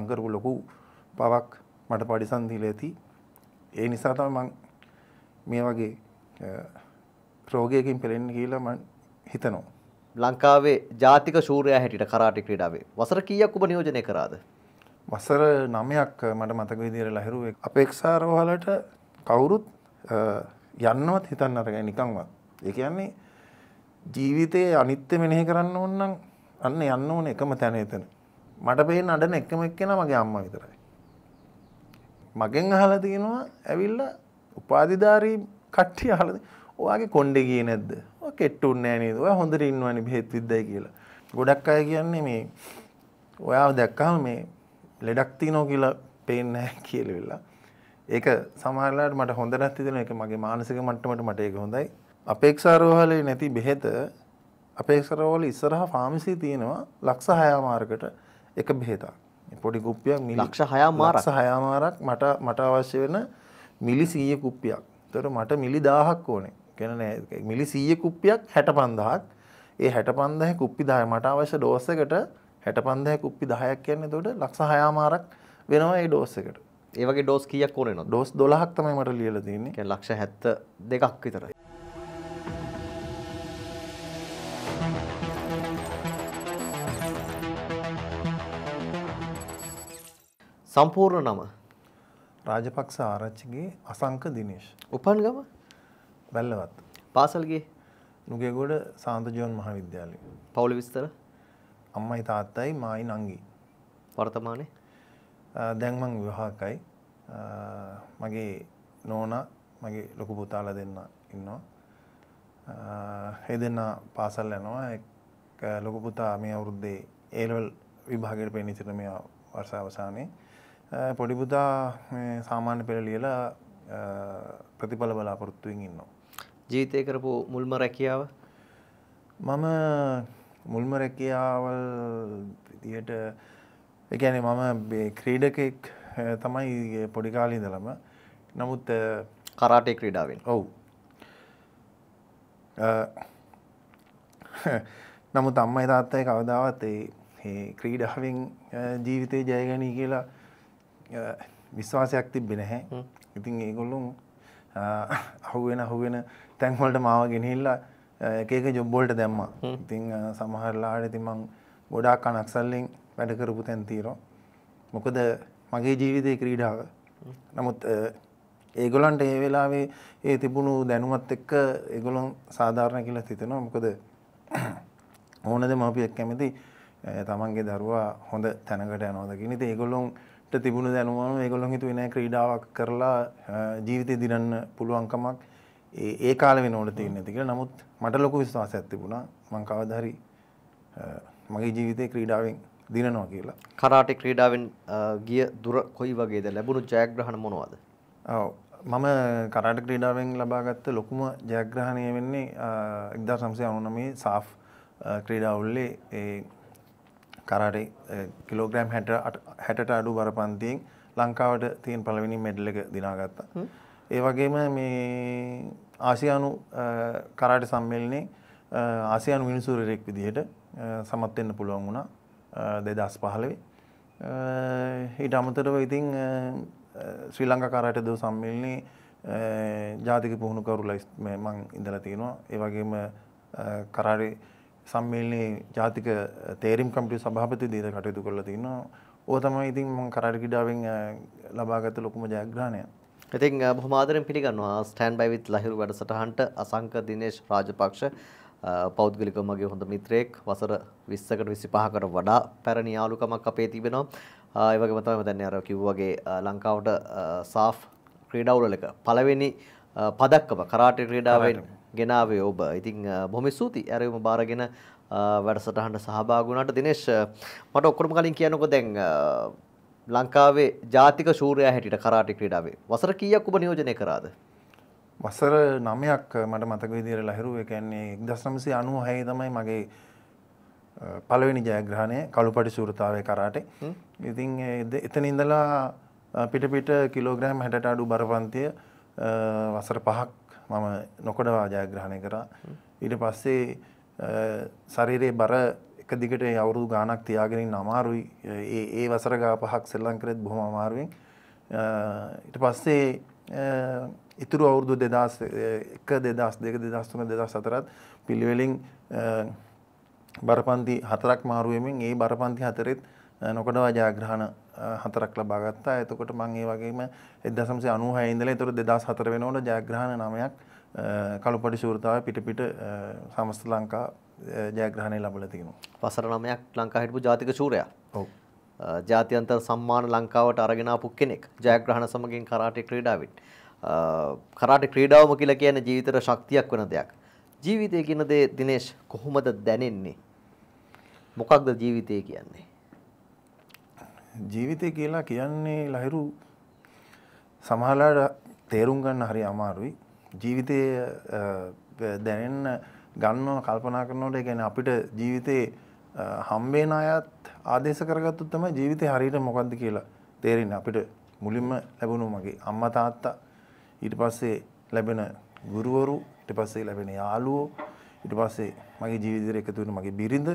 මංකරපු ලොකු පවක් මට පඩිසන්දිල ඇති ඒ නිසා තම මං මේ වගේ ප්‍රෝගයකින් පෙළෙන් කියලා මන් හිතනවා. ලංකාවේ ජාතික ශූරයා හැටිට කරාටි ක්‍රීඩාවේ වසර කීයක් ඔබ නියෝජනය කරාද. වසර නමයක් මට මතක විදිර ලහිරුවේ අපේක්ෂාරෝහලට කවුරුත් යන්නවත් හිතන්න අරග නිකංවත් ඒ කියන්නේ ජීවිතයේ අනිත්‍ය මෙනෙහි කරන්න ඕන්නම් අන්න යන්න ඕන එකම තැන එතන මට පේ නඩන එක්කම එක්කෙන මගේ අම්ම විතරයි. මගෙන් අහල තියෙනවා ඇවිල්ල උපාධිධාරී කට්ටි අහලද ඔයාගේ කොන්්ඩ ගිය නැද්ද කෙට්ටුන් නෑනේද ඔය හොඳර ඉන්නවනි බෙත් විද්දයි කියලා ගොඩක් අය කියන්නේ මේ ඔයා දැක්කහල් මේ ලෙඩක් තිනෝ කියලා පේෙන් නෑ කියලවෙල්ලා ඒක සමහරලාට මට හොඳ නැතිදෙන එක මගේ මානසික මට්ටමට මට ඒක හොඳයි අපේක්ෂාරෝහලේ නැති බෙහෙත අපේක්ෂරෝහල ඉස්සරහා ෆාමසි තියෙනවා ලක්ෂ හයාමාර්කට එක බෙහෙතක්. පොඩි කුප්පියක් මිලි ලක්ෂ 6 මාරක්. ලක්ෂ 6 මාරක් මට මට අවශ්‍ය වෙන මිලි 100 කුප්පියක්. ඒතර මට මිලි 1000ක් ඕනේ. කියන්නේ මිලි 100 කුප්පියක් 65000ක්. ඒ 65000 කුප්පි 10 මට අවශ්‍ය ඩෝස් එකට 65000 කුප්පි 10ක් කියන්නේ එතකොට ලක්ෂ 6 මාරක් වෙනවා ඒ ඩෝස් එකට. ඒ වගේ ඩෝස් කීයක් ඕනේ නේද? ඩෝස් 12ක් තමයි මට ලියලා තියෙන්නේ. කියන්නේ ලක්ෂ 72ක් විතරයි. සම්පූර්ණ නම රාජපක්ෂ ආරච්චිගේ අසංක දිනේශ්. උපන් ගම? බැල්ලවත්. පාසල්ගේ? නුගේගොඩ සාන්ත ජෝන් මහාවිද්‍යාලය. පවුල විස්තර? අම්මයි තාත්තයි මායි නංගි. වර්තමානයේ? දැන් මං විවාහකයි. මගේ නෝනා මගේ ලොකු පුතාලා දෙන්න ඉන්නවා. ඒ දෙන්න පාසල් යනවා. ලොකු පුතා මේ අවුරුද්දේ A level විභාගයට පෙනී සිටින මේ වර්ෂ අවසානයේ පොඩිබුදා සාමාන්‍ය පෙළ ලියලා ප්‍රතිඵල බලාපොරොත්තුවෙන් ඉන්නවා. ජීවිතය කරපු මුල්ම රැකියාව මම මුල්ම රැකියාවල් විදියට එකැන මම ක්‍රීඩකෙක් තමයි පොඩිකාලී දළම නමුත් කරාටේ ක්‍රීඩාවෙන් ඔවු නමුත් අම්මයි තාත්තයි කවදාවත් ඒ ක්‍රීඩාවෙන් ජීවිතය ජයගනී කියලා විශ්වාසයක් තිබ්බෙ නැහැ. ඉතින් ඒගොල්ලෝ අහුවෙන අහුවෙන තැන් වලට මාව ගෙනහිල්ලා එක එක ජොබ් වලට දැම්මා. ඉතින් සමහරලාට ඉතින් මං ගොඩාක් අනක්සල්ලෙන් වැඩ කරපු තැන් තියෙනවා. මොකද මගේ ජීවිතේ ක්‍රීඩාව. නමුත් ඒගොල්ලන්ට ඒ වෙලාවේ ඒ තිබුණු දැනුමත් එක්ක ඒගොල්ලන් සාධාරණ කියලා හිතෙනවා. මොකද ඕනද මව්පියෙක් කැමති තමන්ගේ දරුවා හොඳ තැනකට යනවාද කියන ඉතින් ඒගොල්ලෝ තිබුණ දැනුවම ඒගොල්ලො හිතුවේ නෑ ක්‍රීඩාවක් කරලා ජීවිතය දිනන්න පුළුවන්කමක් ඒ කාල වෙනවට තියෙන ඇති කියලා නමුත් මට ලොකු විශ්වාසයක් තිබුණා මං කවදාහරි මගේ ජීවිතේ ක්‍රීඩාවෙන් දිනනවා කියලා. කරාටි ක්‍රීඩාවෙන් ගිය දුර කොයි වගේද ලැබුණු ජයග්‍රහණ මොනවද? ඔව් මම කරාටි ක්‍රීඩාවෙන් ලබාගත්ත ලොකුම ජයග්‍රහණය වෙන්නේ 1999 සාෆ් ක්‍රීඩා උල්ලේ ඒ කරාටේ කිලෝග්‍රෑම් 60 60ට අඩු බර පන්තියෙන් ලංකාවට තියෙන පළවෙනි මෙඩල් එක දිනාගත්තා. ඒ වගේම මේ ආසියානු කරාටේ සම්මේලනයේ ආසියානු විනිසුරෙක් විදිහට සමත් වෙන්න පුළුවන් වුණා 2015. ඊට අමතරව ඉතින් ශ්‍රී ලංකා කරාටේ දෝ සම්මේලනයේ ජාතික පුහුණුකරු ලයිස්ට් මම ඉඳලා තියෙනවා. ඒ වගේම කරාටේ සම්මේලනයේ ජාතික තේරීම් කමිටු සභාපති දීද කටයුතු කරලා තිනවා. ඕ තමයි ඉතින් මම කරාට ක්‍රීඩාවෙන් ලබාගත ලොකුම ජයග්‍රහණය. ඉතින් බොහොම ආදරෙන් පිළිගන්නවා ස්ටෑන්ඩ් බයි විත් ලහිරු වැඩසටහනට අසංක දිනේෂ් රාජපක්ෂ පෞද්ගලිකව මගේ හොඳ මිත්‍රයෙක් වසර 20කට 25කට වඩා පැරණි යාළුකමක් අපේ තිබෙනවා ඒ වගේම තමයි මම දැන් අර කිව්වා වගේ ලංකාවට සාෆ් ක්‍රීඩා උළෙලක පළවෙනි පදක්කම කරාටේ ක්‍රීඩාවෙන් ගෙනාවේ ඔබ. ඉතින් බොහොම ස්තුතියි. ඇරයුම බාරගෙන වැඩසටහනට සහභාගී වුණාට දිනේෂ් මට ඔක්කොම කලින් කියනකො දැන් ලංකාවේ ජාතික ශූරයා හැටියට කරාටි ක්‍රීඩාවේ වසර කීයක් ඔබ නියෝජනය කරාද? වසර නමයක් මට මතක විදිහට ලහිරුවේ කියන්නේ 1996 තමයි මගේ පළවෙනි ජයග්‍රහණය කළුපටි සූරතාවයේ කරාටේ. ඉතින් එතන ඉඳලා පිට පිට කිලෝග්‍රෑම් 60ට අඩු බරපන්තිය වසර පහක් මම නොකඩවා ජයග්‍රහණය කරා ඊට පස්සේ ශරීරයේ බර එක දිගට අවුරුදු ගානක් තියාගෙනින් අමාරුයි ඒ ඒ වසර ගා පහක් සෙල්ලම් කරෙත් බොහොම අමාරුවෙන් ඊට පස්සේ ඉතුරු අවුරුදු 2001 2002 2003 2004ත් පිළිවෙලින් බරපන්ති හතරක් මාරු වෙමින් ඒ බරපන්ති හතරෙත් නොකඩවා ජයග්‍රහණ හතරක් ලබාගත්තා එතකොට මං ඒ වගේම එදසම්සේ අනුහය ඉඳලා එතකොට දෙදස් හතර වෙනකොට ජයග්‍රහණ නමයක් කළුපටි ශූරතාව පිටපිට සමස්ත ලංකා ජයග්‍රහණය ලබල තිෙනවා. පසර නමයක් ලංකා හිටපු ජාතික ශූරයා ඔව. ජාතියන්තර සම්මාන ලංකාවට අරගෙනාපු කෙනෙක් ජයග්‍රහණ සමගින් කරාටි ක්‍රීඩාවිට්. කරාට ක්‍රීඩාවම කියලා කියන ජීවිතර ශක්තියක් වෙන දෙයක්. ජීවිතය කියනදේ දිනේශ් කොහොමද දැනෙන්නේ. මොකක්ද ජීවිතය කියන්නේ. ජීවිතය කියලා කියන්නේ ලහිරු සමහලාට තේරුම් ගන්න හරි අමාරුයි ජීවිතය දැනෙන්න ගන්නව කල්පනා කරනවට ගැන අපිට ජීවිතයේ හම්බේන අයත් ආදේශ කරගත්තු තම ජීවිතය හරියට මොකක්ද කියලා තේරෙන අපිට මුලින්ම ලැබුණු මගේ අම්මා තාත්තා ඊට පස්සේ ලැබෙන ගුරුවරු ඊට පස්සේ ලැබෙන යාළුවෝ ඊට පස්සේ මගේ ජීවිතේට එකතු වෙන මගේ බිරිඳ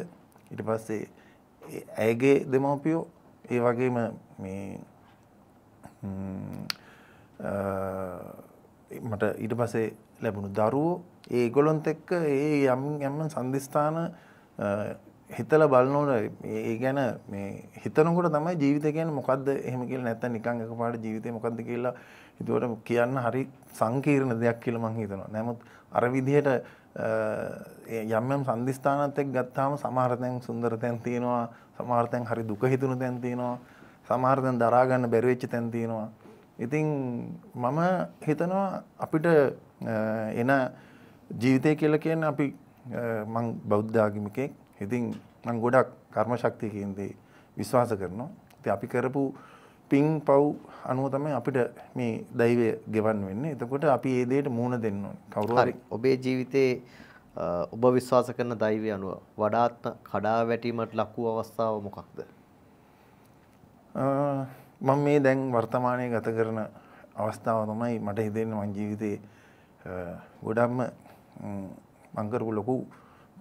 ඊට පස්සේ ඇයගේ දෙමව්පියෝ ඒ වගේම මේ මට ඊට පසේ ලැබුණු දරුවෝ ඒ ගොලොන්ත එක්ක ඒ යම් යම්ම සන්ධස්ථාන හිතල බලනෝට ඒ ගැන හිතනකොට තමයි ජීවිතකයන මොකක්ද එහෙම කියල නැත්ත නිකං එක පාට ජීවිතය මොකක්ද කියලා හිතුවට කියන්න හරි සංකීරණ දෙයක් කියල මං හිතනවා නැමුත් අරවිදියට යම්යම් සන්ධස්ථානතෙක් ගත්තාම සමහරතැන් සුන්දර තැන් තියෙනවා සමහරතැන් හරි දුක හිතුණු තැන් තියෙනවා සමහරතැන් දරාගන්න බැරිවෙච්ච තැන් තියෙනවා. ඉතින් මම හිතනවා අපිට එන ජීවිතය කියල කියන අපි මං බෞද්ධාගිමිකෙක් ඉතින් මං ගොඩක් කර්ම ශක්තියකන්දේ විශ්වාස කරනවා. ති අපි කරපු පින් පව් අනුව තමයි අපිට මේ දෛවය ගෙවන් වෙන්නේ. එතකොට අපි ඒ දෙයට මූණ දෙන්න ඕනේ. ඔබේ ජීවිතේ ඔබ විශ්වාස කරන දෛවය අනුව වඩාත් කඩා වැටීමට ලක් වූ අවස්ථාව මොකක්ද? මම මේ දැන් වර්තමානයේ ගත කරන අවස්ථාව තමයි මට හිතෙන්නේ මං ජීවිතේ ගොඩක්ම මං කරපු ලොකු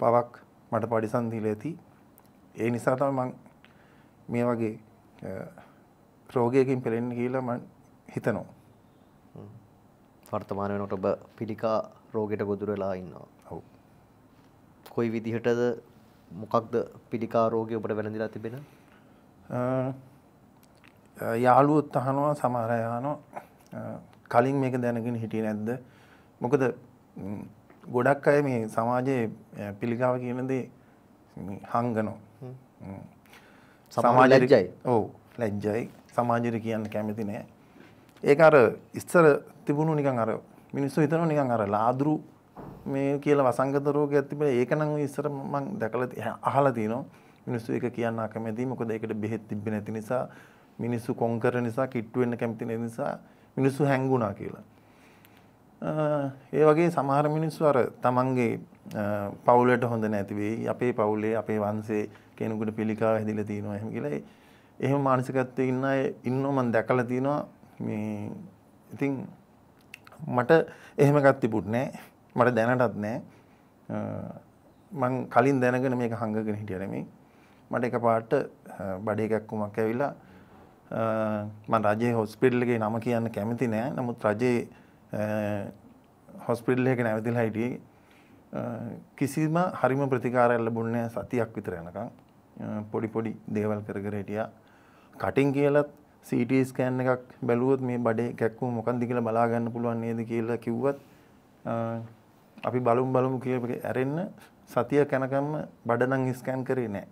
පවක් මට පරිසම් දීලා ඇති. ඒ නිසා තමයි මං මේ වගේ රෝගයකින් පෙළෙන්න කියලා මම හිතනවා. වර්තමාන වෙනකොට ඔබ පිළිකා රෝගයට ගොදුරු වෙලා ඉන්නවා. ඔව්. කොයි විදිහටද මොකක්ද පිළිකා රෝගය ඔබට වැළඳිලා තිබෙන? යාළුවොත් අහනවා සමහර අය අහනවා කලින් මේක දැනගෙන හිටියේ නැද්ද? මොකද ගොඩක් අය මේ සමාජයේ පිළිකාව කියන දේ හංගනවා. සමාජ ලැජ්ජයි. ඔව් ලැජ්ජයි. සමාජයට කියන්න කැමති නෑ. ඒක අර ඉස්සර තිබුණු නිකන් අර මිනිස්සු හිතනවා නිකන් අර ලාදුරු මේ කියලා වසංගත රෝගයක් තිබුණා ඒක නම් ඉස්සර මම දැකලා අහලා තිනවා. මිනිස්සු ඒක කියන්න අකමැති මොකද ඒකට බෙහෙත් තිබ්බේ නැති නිසා මිනිස්සු කොන් කරන නිසා කිට්ටු වෙන්න කැමති නැති නිසා මිනිස්සු හැංගුණා කියලා. ඒ වගේ සමහර මිනිස්සු අර තමන්ගේ පවුලට හොඳ නැති වෙයි අපේ පවුලේ අපේ වංශේ කෙනෙකුට පිළිකාව හැදිලා තියෙනවා එහෙම කියලා එහෙම මානසිකත්වයේ ඉන්න අය ඉන්නව මම දැකලා තියෙනවා මේ ඉතින් මට එහෙම එකක් තිබුත් නෑ මට දැනටත් නෑ මං කලින් දැනගෙන මේක හංගගෙන හිටිය නෙමෙයි මට එකපාරට බඩේ කැක්කුමක් ඇවිලා මම රජයේ හොස්පිටල් එකේ නම කියන්න කැමති නෑ නමුත් රජයේ හොස්පිටල් එකේ නැවතිලා හිටියේ කිසිම හරිම ප්‍රතිකාරයක් ලැබුණේ සතියක් විතර යනකම් පොඩි පොඩි දේවල් කර කර හිටියා කටින් කියලත් CT ස්කෑන් එකක් බැලුවොත් මේ බඩේ කැක්කුම මොකක්ද කියලා බලා ගන්න පුළුවන් නේද කියලා කිව්වත් අපි බලමු බලමු කියලා ඇරෙන්න සතිය කනකම්ම බඩ නම් ස්කෑන් කරේ නැහැ.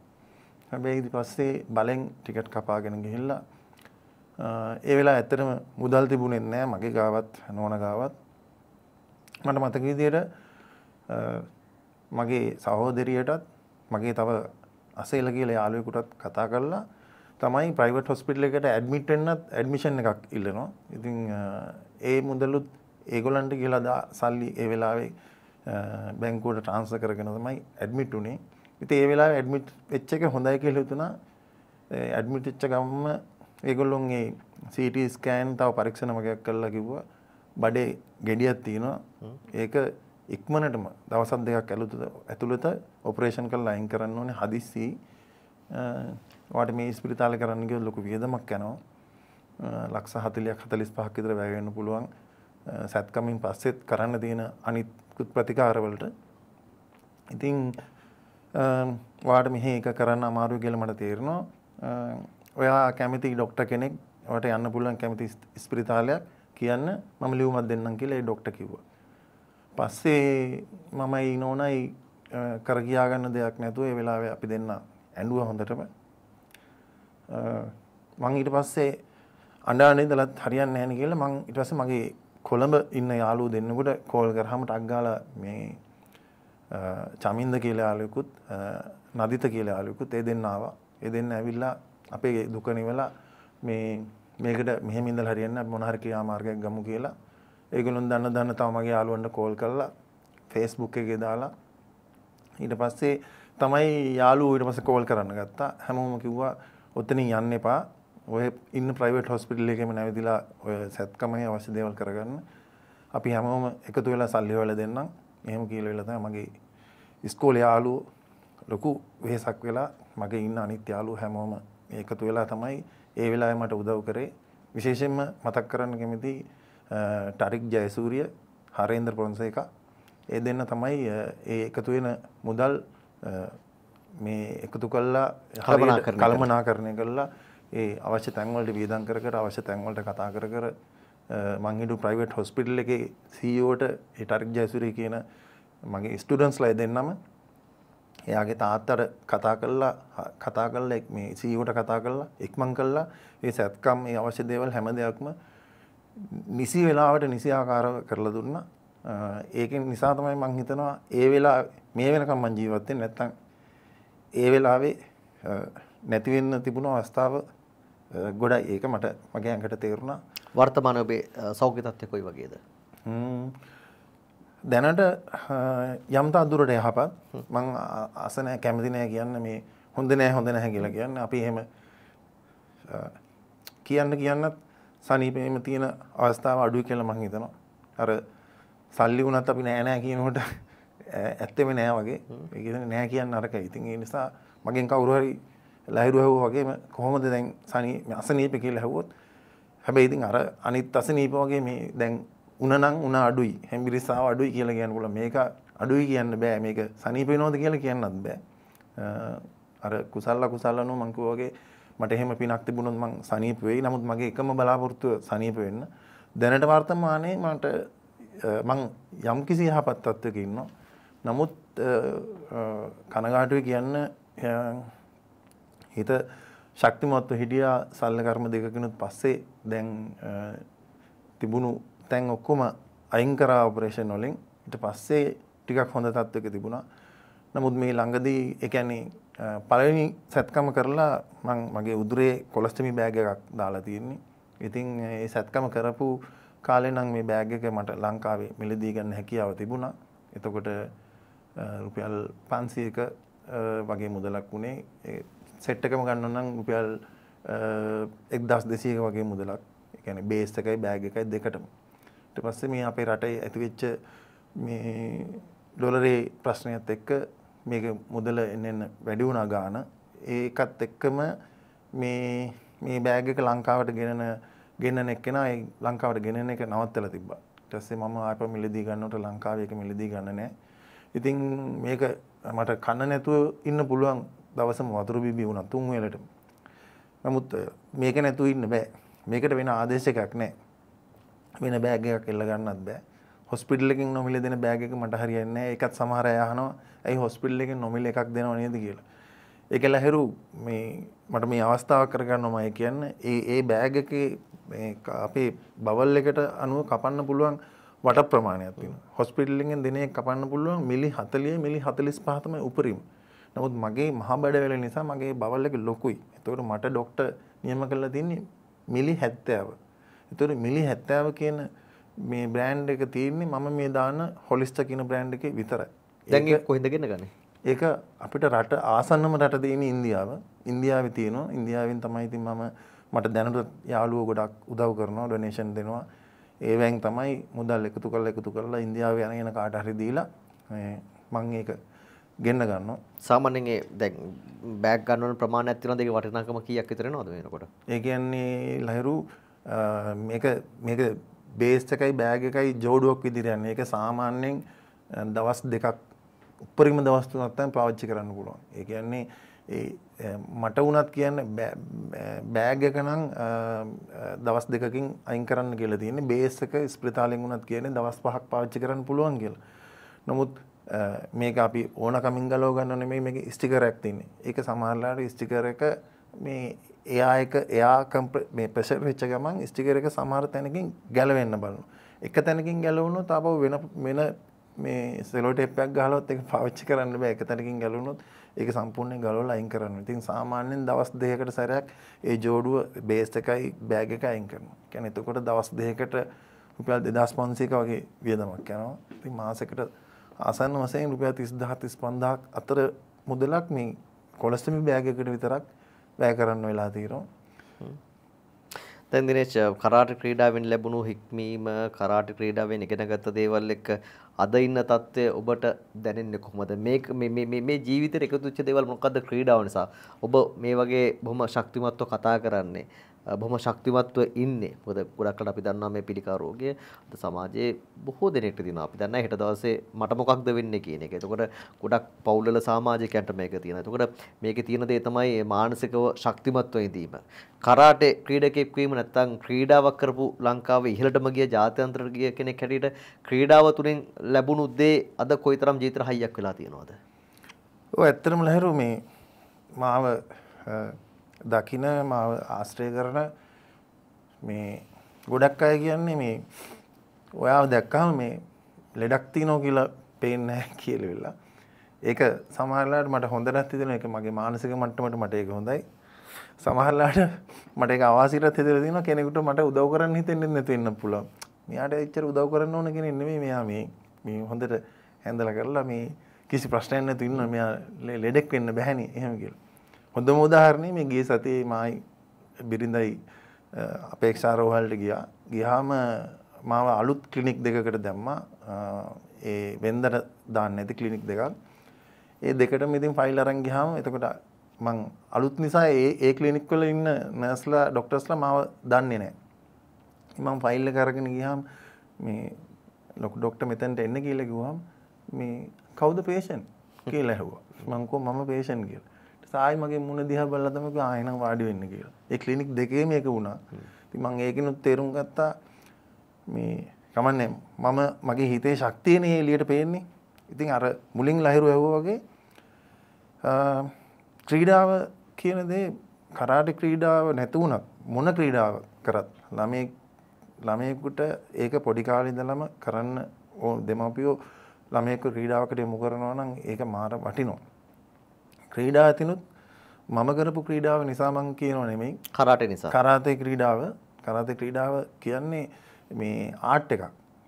හැබැයි ඊට පස්සේ බලෙන් ටිකට් කපාගෙන ගිහිල්ලා ඒ වෙලාව ඇත්තටම මුදල් තිබුණේ නැහැ මගේ ගාවත් නෝන ගාවත්. මට මතක විදියට මගේ සහෝදරියටත් මගේ තව අසේල කියලා යාළුවෙකුටත් කතා කරලා තමයි ප්‍රයිවට් හොස්පිටල් එකට ඇඩ්මිට් වෙන්නත් ඇඩ්මිෂන් එකක් ඉල්ලනවා. ඉතින් ඒ මුදලුත් ඒගොල්ලන්ට කියලා සල්ලි ඒ වෙලාවේ බැංකුවට ට්‍රාන්ස්ෆර් කරගෙන තමයි ඇඩ්මිට් උනේ. ඉතින් ඒ වෙලාවේ ඇඩ්මිට් වෙච්ච එක හොඳයි කියලා හිතුණා. ඇඩ්මිට් වෙච්ච ගමම ඒගොල්ලොන් ඒ CT ස්කෑන් තව පරීක්ෂණ වගේක් කරලා කිව්වා බඩේ ගෙඩියක් තියෙනවා. ඒක ඉක්මනටම දවස් දෙකක් ඇතුළත ඔපරේෂන් කරලා අයින් කරන්න ඕනේ හදිස්සි ඔයාට මේ ඉස්පිරිතාලේ කරන්න ගියොත් ලොකු වියදමක් යනවා. ලක්ෂ 40ක් 45ක් විතර වැය වෙන්න පුළුවන්. සත්කමින් පස්සෙත් කරන්න තියෙන අනිත් ප්‍රතිකාරවලට. ඉතින් වාට මෙහි එක කරන්න අමාරුව කියල මට තේරෙනවා. ඔයා කැමති ඩොක්ට කෙනෙක් ට යන්න පුළුවන් කැමති ස්පරිතාලයක් කියන්න මම ලියවමත් දෙන්නම් කියලා ඩොක්ට කිව්ව. පස්සේ මමයි නෝනයි කරගයාගන්න දෙයක් නැතුව වෙලාව අපි දෙන්න ඇඩුව හොඳටම මං ඊට පස්සේ අඩානේ දලත් හරියන්න හැන කියලා මං ඉටස මගේ කොළඹ ඉන්න යාලූ දෙන්නකුට කෝල් කරහමට අක්ගාල මේ චමින්ද කියලා යාලයකුත් නදිත කියලා යාලයකුත් ඒ දෙන්නවා ඒ දෙන්න ඇවිල්ලා අපේ දුකනිවලා මේ මේකට මෙහමින්ද හරියන්න මොනහරක යාමාර්ගයක් ගමු කියලා ඒගුලුන් දන්න දන්න තමගේ යාලුවන්ට කෝල් කරලා ෆේස්බුක් එක දාලා ඊට පස්සේ තමයි යාලු ඊට පස කෝල් කරන්න ගත්තා හැමෝම කිව්වා ඔතනින් යන්න එපා ඔය ඉන්න ප්‍රයිවට් හොස්පිටල් එකෙම නැවිදිලා ඔය සැත්කමේ අවශ්‍ය දේවල් කරගන්න අපි හැමෝම එකතු වෙලා සල්ලි හොයලා දෙන්නම් එහෙම කියලා වෙලා තමයි මගේ ඉස්කෝලේ යාළුවෝ ලොකු වෙහසක් වෙලා මගේ ඉන්න අනිත් යාළුවෝ හැමෝම එකතු වෙලා තමයි ඒ වෙලාවේ මට උදව් කරේ විශේෂයෙන්ම මතක් කරන්න කැමති ටරික් ජයසූරිය හරේන්ද්‍ර පොන්සේකා ඒ දෙන්න තමයි ඒ එකතු වෙන මුදල් මේ එකතු කල්ලා හරියට කල්මනා කරණය කරලා ඒ අවශ්‍ය තැන්වලට වියදම් කර කර අවශ්‍ය තැන්වලට කතා කර කර මං හිටු ප්‍රයිවට් හොස්පිටල් එකේ CEO ට ඒ ටරික් ජයසූරිය කියන මගේ ස්ටුඩන්ට්ස්ලා දෙන්නම එයාගේ තාත්තට කතා කළා කතා කළා මේ සීවට e කතා කළා ඉක්මන් කළා ඒ සත්කම් ඒ අවශ්‍ය දේවල් හැම දෙයක්ම නිසි වෙලාවට නිසි ආකාරව කරලා දුන්නා ඒකෙන් නිසා තමයි මම හිතනවා ඒ වෙලාව මේ වෙනකම් මම ජීවත් වෙන්නේ නැත්තම් ඒ වෙලාවේ නැති වෙන්න තිබුණ අවස්ථාව ගොඩයි. ඒක මට මගේ ඇඟට තේරුණා. වර්තමාන ඔබේ සෞඛ්‍ය තත්ත්වය කොයි වගේද? දැනට යම්තා දුරට යහපත් මං අස නැහැ කැමති නැහැ කියන්න මේ හොඳ නැහැ හොඳ නැහැ කියලා කියන්න අපි එහෙම කියන්න කියන්නත් සනීපෙම තියෙන අවස්ථාව අඩුයි කියලා මං හිතනවා අර සල්ලි වුණත් අපි නෑ නෑ කියනකොට ඇත්තෙම නෑ වගේ ඒකෙන නෑ කියන්න අරක ඉතින් ඒ නිසා මගෙන් කවුරු හරි ලහිරු හැව්ව වගේම කොහොමද දැන් සනී අසනීප කියලා හැව්වොත් හැබැයි ඉතින් අර අනිත් අසනීප වගේ මේ දැන් උණ නම් උණ අඩුයි හැම්බිරිස්සාව අඩුයි කියලා කියන්න පුළුවන් මේක අඩුයි කියන්න බෑ මේක සනීප වෙනවද කියලා කියන්නත් බෑ අර කුසල්ලා කුසල්ලනෝ මං වගේ මට එහෙම පිනක් තිබුණොත් මං සනීප වෙයි නමුත් මගේ එකම බලාපොරොත්තුව සනීප වෙන්න දැනට වර්තමානයේ මට මං යම්කිසි යහපත් තත්ත්වයක ඉන්නවා නමුත් කනගාටුව කියන්න හිත ශක්තිමත්ව හිටියා සල්ල කර්ම දෙකකිනුත් පස්සේ දැන් තිබුණු තැන් ඔක්කොම අයිංකරා ඔපරේෂන් නොලින් ඉට පස්සේ ටිකක් හොඳ තත්ත්වක තිබුණා නමුත් මේ ළඟදී එකැනේ පලවෙනි සැත්කම කරලා මං මගේ උදුරේ කොලස්ටමි බෑග එකක් දාලා තියෙන්නේ ඉතින් ඒ සැත්කම කරපු කාලේ නම් මේ බෑග් එක මට ලංකාවේ මිලදී ගන්න හැකියාව තිබුණා එතකොට රුපියල් පන්සියක වගේ මුදලක් වුණේ සෙට්ටකම ගන්නන්නම් රුපියල් එක් දස් දෙසියක වගේ මුදලක් එකන බේස් එකයි බෑග එකයි දෙකටම ට පස්සේ මේ අපේ රටයි ඇතිවෙච්ච මේ ඩොලරේ ප්‍රශ්නයත් එක්ක මේක මුදල එන්න වැඩි වුණා ගාන ඒකත් එක්කම මේ මේ බෑග එක ලංකාවට ගෙනන ගෙන්නන එක්කෙන ලංකාවට ගෙනන එක නවත්තල තිබ්බා ටස්සේ මම අප මිලදී ගන්නට ලංකාව එක මිලදී ගන්න නෑ ඉතින් මේක මට කන්න නැතුව ඉන්න පුළුවන් දවසම වතුර බිබී වුණා තුන් වේලට. නමුත් මේක නැතුව ඉන්න බෑ. මේකට වෙන ආදේශයක් නැහැ. වෙන බෑග් එකක් එල්ල ගන්නත් බෑ. හොස්පිටල් එකකින් නොමිලේ දෙන බෑග් එක මට හරියන්නේ නැහැ. ඒකත් සමහර අය අහනවා ඇයි හොස්පිටල් එකෙන් නොමිලේ එකක් දෙනව නේද කියලා. ඒකල හැරු මේ මට මේ අවස්ථාවක් කරගන්නවා මම කියන්නේ ඒ ඒ බෑග් එකේ මේ අපේ බවල් එකට අනුව කපන්න පුළුවන් වට ප්‍රමාණයක් තියෙනවා. හොස්පිටල් එකෙන් දිනේ කපන්න පුළුවන් මිලි 40 මිලි 45 තමයි උපරිම. නමුත් මගේ මහා බඩවැල නිසා මගේ බවල් එක ලොකුයි. ඒතකොට මට ડોක්ටර් නියම කරලා තින්නේ මිලි 70. ඒතකොට මිලි 70 කියන මේ බ්‍රෑන්ඩ් එක තියෙන්නේ මම මේ දාන හොලිස්ටර් කියන බ්‍රෑන්ඩ් එකේ විතරයි. දැන් ඒක කොහෙන්ද ගන්නේ? ඒක අපිට රට ආසන්නම රට තියෙන්නේ ඉන්දියාව. ඉන්දියාවේ තියෙනවා. ඉන්දියාවෙන් තමයි ඉතින් මම මට දැනට යාළුවෝ ගොඩක් උදව් කරනවා, ඩොනේෂන් දෙනවා. ඒවැන් තමයි මුදල් එකතු කරලා එකතු කරලා ඉන්දියාව යන යන කාට හරි දීලා මම ඒක ගෙන්න ගන්නවා. සාමාන්‍යයෙන් ඒ දැන් බෑග් ගන්න ඕන ප්‍රමාණයක් තියෙනවද ඒකේ වටිනාකම කීයක් විතර එනවද වෙනකොට? ඒ කියන්නේ ලහිරු මේක මේක බේස් එකයි බෑග් එකයි ජෝඩුවක් විදිහට යන්නේ. ඒක සාමාන්‍යයෙන් දවස් දෙකක් උපරිම දවස් තුනක් තමයි පාවිච්චි කරන්න පුළුවන්. ඒ කියන්නේ මට වුණත් කියන්න බෑගකනං දවස් දෙකින් අයින් කරන්න කියල තියෙන බේසක ස්ප්‍රතාලෙන් වුණත් කියන දවස් පහක් පාච්චි කරන්න පුළුවන් කියල. නොමුත් මේක අපි ඕන කමින් ගලෝ ගන්න නෙමේ මේ ස්ටිකරයක් තින්නේ එක සමහරලාට ස්ටිකර එක මේ එයා එක එයා මේ ප්‍රෙෂර් වෙච්ච ගමන් ස්ටිකර එක සමහර තැනකින් ගැලවෙන්න බලන්න. එක තැනකින් ගැලවුණු තබව වෙන වෙන මේ සෙලෝටේප්යක් ගහලොත් එක පාවිච්චි කරන්න බෑ එක තැනකින් ගැලවුණොත් ඒක සම්පූර්ණයෙන් ගලවලා අයින් කරනවා. ඉතින් සාමාන්‍යයෙන් දවස් දෙකකට සැරයක් ඒ جوړුව බේස් එකයි බෑග් එක අයින් කරනවා. කියන්නේ එතකොට දවස් දෙකකට රුපියල් 2500ක වගේ වියදමක් යනවා. ඉතින් මාසෙකට ආසන්න වශයෙන් රුපියල් 30000 35000ක් අතර මුදලක් මේ කොලස්ටමි බෑග් එකට විතරක් වැය කරන්න වෙලා තියෙනවා. දැන් දිනේෂ් කරාටි ක්‍රීඩාවෙන් ලැබුණු හික්මීම කරාටි ක්‍රීඩාවෙන් ඉගෙන ගත්ත දේවල් එක්ක අද ඉන්න තත්ත්වය ඔබට දැනෙන්නේ කොහොමද මේක මේ මේ ජීවිතේට එකතු වෙච්ච දේවල් මොකද්ද ක්‍රීඩාව නිසා ඔබ මේ වගේ බොහොම ශක්තිමත්ව කතා කරන්නේ බොහොම ශක්තිමත්ව ඉන්නේ. මොකද ගොඩක් රට අපි දන්නවා මේ පිළිකා රෝගය අද සමාජයේ බොහෝ දෙනෙක්ට දිනවා. අපි දන්නා හෙට දවසේ මට මොකක්ද වෙන්නේ කියන එක. එතකොට ගොඩක් පවුල්වල සමාජිකයන්ට මේක තියෙනවා. එතකොට මේකේ තියෙන දේ තමයි මානසිකව ශක්තිමත්ව ඉඳීම. කරාටේ ක්‍රීඩකෙක් වීම නැත්නම් ක්‍රීඩාවක් කරපු ලංකාවේ ඉහළටම ගිය ජාත්‍යන්තර ගිය කෙනෙක් හැටියට ක්‍රීඩාව තුලින් ලැබුණු දේ අද කොයිතරම් ජීවිත හයියක් වෙලා තියෙනවද? ඔව් ඇත්තටම ලහරු මේ මාව දකින ආශ්‍රය කරන මේ ගොඩක් අය කියන්නේ මේ ඔයා දැක්කහම මේ ලෙඩක් තියනෝ කියලා පේන්නේ නැහැ කියලා වෙලා. ඒක සමහරලාට මට හොඳ නැති දෙන එක මගේ මානසික මට්ටමට මට ඒක හොඳයි. සමහරලාට මට ඒක අවාසියට හිතලා තියෙනවා කෙනෙකුට මට උදව් කරන්න හිතෙන්නේ නැතු වෙන්න පුළුවන්. මෙයාට එච්චර උදව් කරන්න ඕන කෙනෙක් නෙමෙයි මෙයා මේ මේ හොඳට හැන්දලා කරලා මේ කිසි ප්‍රශ්නයක් නැතු ඉන්න මෙයා ලෙඩෙක් වෙන්න බැහැනේ එහෙම කියලා. හොඳම උදාහරණය මේ ගිය සතියේ මායි බිරිඳයි අපේක්ෂාරෝහලට ගියා. ගියාම මාව අලුත් ක්ලිනික් දෙකකට දැම්මා. ඒ වෙන්දර දාන්න ඇති ක්ලිනික් දෙකක්. ඒ දෙකටම ඉතින් ෆයිල් අරන් ගියාම එතකොට මං අලුත් නිසා ඒ ඒ ක්ලිනික් වල ඉන්න නර්ස්ලා ඩොක්ටර්ස්ලා මාව දන්නේ නැහැ. මං ෆයිල් එක අරගෙන ගියාම මේ ලොකු ඩොක්ටර් මෙතනට එන්න කියලා කිව්වම මේ කවුද patient කියලා ඇහුවා. මං කිව්වා මම patient කියලා. සායි මගේ මුණ දිහා බලලා තමයි කිව්වා ආයෙනම් වාඩි වෙන්න කියලා. ඒ ක්ලිනික් දෙකේම ඒක වුණා. ඉතින් මම ඒකිනුත් තේරුම් ගත්තා මේ කමන්නේ මම මගේ හිතේ ශක්තියනේ එළියට පේන්නේ. ඉතින් අර මුලින් ලහිරු ඇහුවා වගේ ක්‍රීඩාව කියන දේ කරාට ක්‍රීඩාව නැති වුණත් මොන ක්‍රීඩාව කරත් ළමයේ ළමයෙකුට ඒක පොඩි කාලේ ඉඳලම කරන්න ඕන දෙමව්පියෝ ළමයෙකු ක්‍රීඩාවකට යොමු කරනවා නම් ඒක මාර වටිනවා. ක්‍රීඩාතිනුත් මම කරපු ක්‍රීඩාව නිසා මං කියනව නෙමෙයි කරාට නිසා කරාතේ ක්‍රීඩාව කරාතේ ක්‍රීඩාව කියන්නේ මේ ආට් එකක්.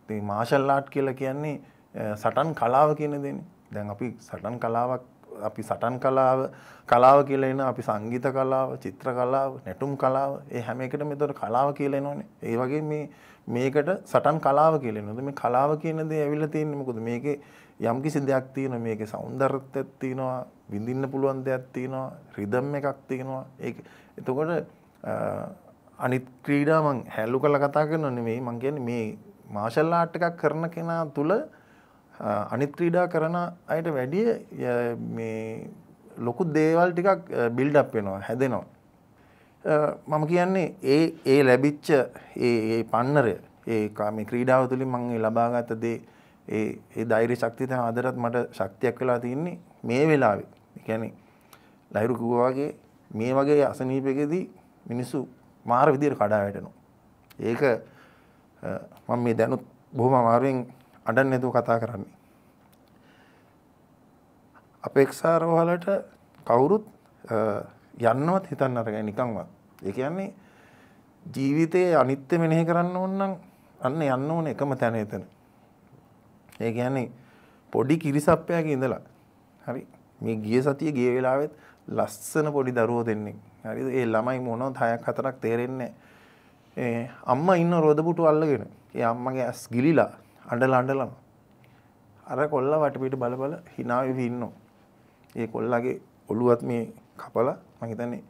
ඉතින් මාෂල් ආට් කියලා කියන්නේ සටන් කලාව කියන දෙන්නේ. දැන් අපි සටන් කලාවක් අපි සටන් කලාව කලාව කියලා එන අපි සංගීත කලාව, චිත්‍ර කලාව, නැටුම් කලාව, ඒ හැම එකටම ඒතර කලාව කියලා එනවනේ. ඒ වගේ මේ මේකට සටන් කලාව කියලා එනවා. මේ කලාව කියන දේ ඇවිල්ලා තියෙන්නේ මොකද? මේකේ යම් කිසි දෙයක් තියෙනවා මේකේ సౌందර්යයක් තියෙනවා විඳින්න පුළුවන් දෙයක් තියෙනවා රිද්ම් එකක් තියෙනවා ඒක එතකොට අනිත් ක්‍රීඩා මං හැලු කළ කතා කරනව නෙමෙයි මං කියන්නේ මේ මාෂල් ආට් එකක් කරන කෙනා තුල අනිත් ක්‍රීඩා කරන අයට වැඩිය මේ ලොකු දේවල් ටිකක් බිල්ඩ් අප් වෙනවා හැදෙනවා මම කියන්නේ ඒ ඒ ලැබිච්ච ඒ පන්නරය ඒ මේ ක්‍රීඩාව තුළින් මම ලබාගත දේ ඒ ඒ ධෛර්ය ශක්තිය තමයි ආදරත් මට ශක්තියක් වෙලා තින්නේ මේ වෙලාවේ. ඒ කියන්නේ ලයිරු කිව්වා වගේ මේ වගේ අසනීපෙකදී මිනිස්සු මාර විදියට කඩා වැටෙනවා. ඒක මම මේ දැනුත් බොහොම අමාරුවෙන් අඬන්න නැතුව කතා කරන්නේ. අපේක්ෂා රෝහලට කවුරුත් යන්නවත් හිතන්න අරගෙන නිකන්වත්. ඒ කියන්නේ ජීවිතයේ අනිත්‍ය මෙනෙහි කරන්න ඕන නම් අන්න යන්න ඕන එකම තැන එතන. ඒ කියන්නේ පොඩි කිරිසප්පයක ඉඳලා හරි මේ ගිය සතිය ගිය වෙලාවෙත් ලස්සන පොඩි දරුවෝ දෙන්නේ හරිද ඒ ළමයි මොනවද හයක් හතරක් තේරෙන්නේ ඒ අම්මා ඉන්න රොදපුටු අල්ලගෙන ඒ අම්මගේ ඇස් ගිලිලා අඬලා අඬලම අර කොල්ලා වටපිට බල බල hina වෙවි ඉන්නෝ ඒ කොල්ලාගේ ඔළුවත් මේ කපලා මම හිතන්නේ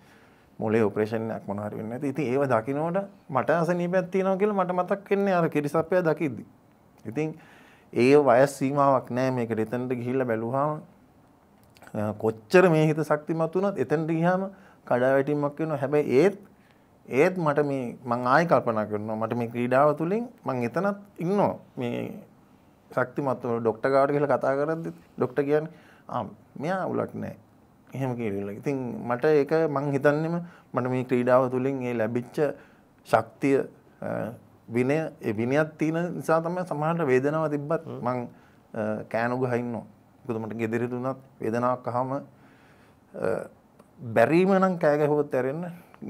මොලේ ඔපරේෂන් එකක් මොනවා හරි වෙන්න ඇති. ඉතින් ඒව දකින්නකොට මට අසනීපයක් තියෙනවා කියලා මට මතක් වෙන්නේ අර කිරිසප්පය දකිද්දි. ඉතින් ඒ වයස් සීමාවක් නෑ මේකට එතනට ගිහිල්ලා බැලුවාම කොච්චර මේ හිත ශක්තිමත් වුණත් එතනට ගියාම කඩාවැටීමක් වෙනවා හැබැයි ඒත් ඒත් මට මේ මං ආයෙ කල්පනා කරනවා මට මේ ක්‍රීඩාව තුලින් මං එතනත් ඉන්නවා මේ ශක්තිමත් වුණ ડોක්ටර් ගාවට ගිහලා කතා කරද්දි ડોක්ටර් කියන්නේ ආ මෙයා උලක් නෑ එහෙම කියලා. ඉතින් මට ඒක මං හිතන්නේම මට මේ ක්‍රීඩාව තුලින් ඒ ලැබිච්ච ශක්තිය විනය විනයක් තියෙන නිසා තමයි සමහරට වේදනාව තිබ්බත් මං කෑනු ගහින්නවා. මොකද මට gederi දුනත් වේදනාවක් අහම බැරිම නම් කෑ ගැහුවොත් ඇරෙන්න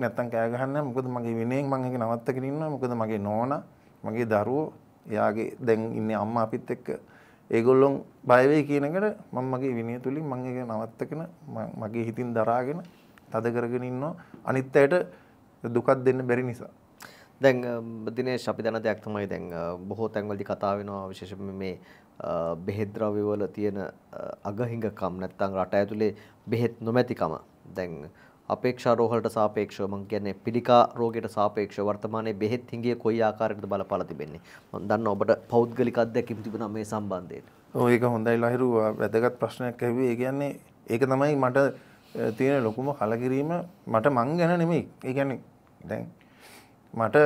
නැත්තම් කෑ ගහන්නේ මොකද මගේ විනයෙන් මං ඒක නවත්තගෙන ඉන්නවා. මොකද මගේ නෝනා, මගේ දරුවෝ එයාගේ දැන් ඉන්නේ අම්මා අපිත් එක්ක ඒගොල්ලොන් බයවේ කියනකට මම මගේ විනය තුලින් මම ඒක නවත්තගෙන මගේ හිතින් දරාගෙන තද කරගෙන ඉන්නවා අනිත් අයට දුකක් දෙන්න බැරි නිසා දැන් දිනේෂ් අපි දන්න දෙයක් තමයි දැන් බොහෝ තැන්වලදී කතා වෙනවා විශේෂයෙන්ම මේ බෙහෙත් ද්‍රව්‍ය වල තියෙන අගහිඟකම් නැත්නම් රට ඇතුලේ බෙහෙත් නොමැතිකම දැන් අපේක්ෂා රෝහලට සාපේක්ෂව මම කියන්නේ පිළිකා රෝගයට සාපේක්ෂව වර්තමානයේ බෙහෙත් හිඟිය කොයි ආකාරයකද බලපාලා තිබෙන්නේ මම දන්නවා ඔබට පෞද්ගලික අත්දැකීම් තිබුණා මේ සම්බන්ධයෙන් ඔව් ඒක හොඳයි ලහිරු වැදගත් ප්‍රශ්නයක් ඇහුවේ ඒ කියන්නේ ඒක තමයි මට තියෙන ලොකුම කලකිරීම මට මං ගැන නෙමෙයි ඒ කියන්නේ දැන් මට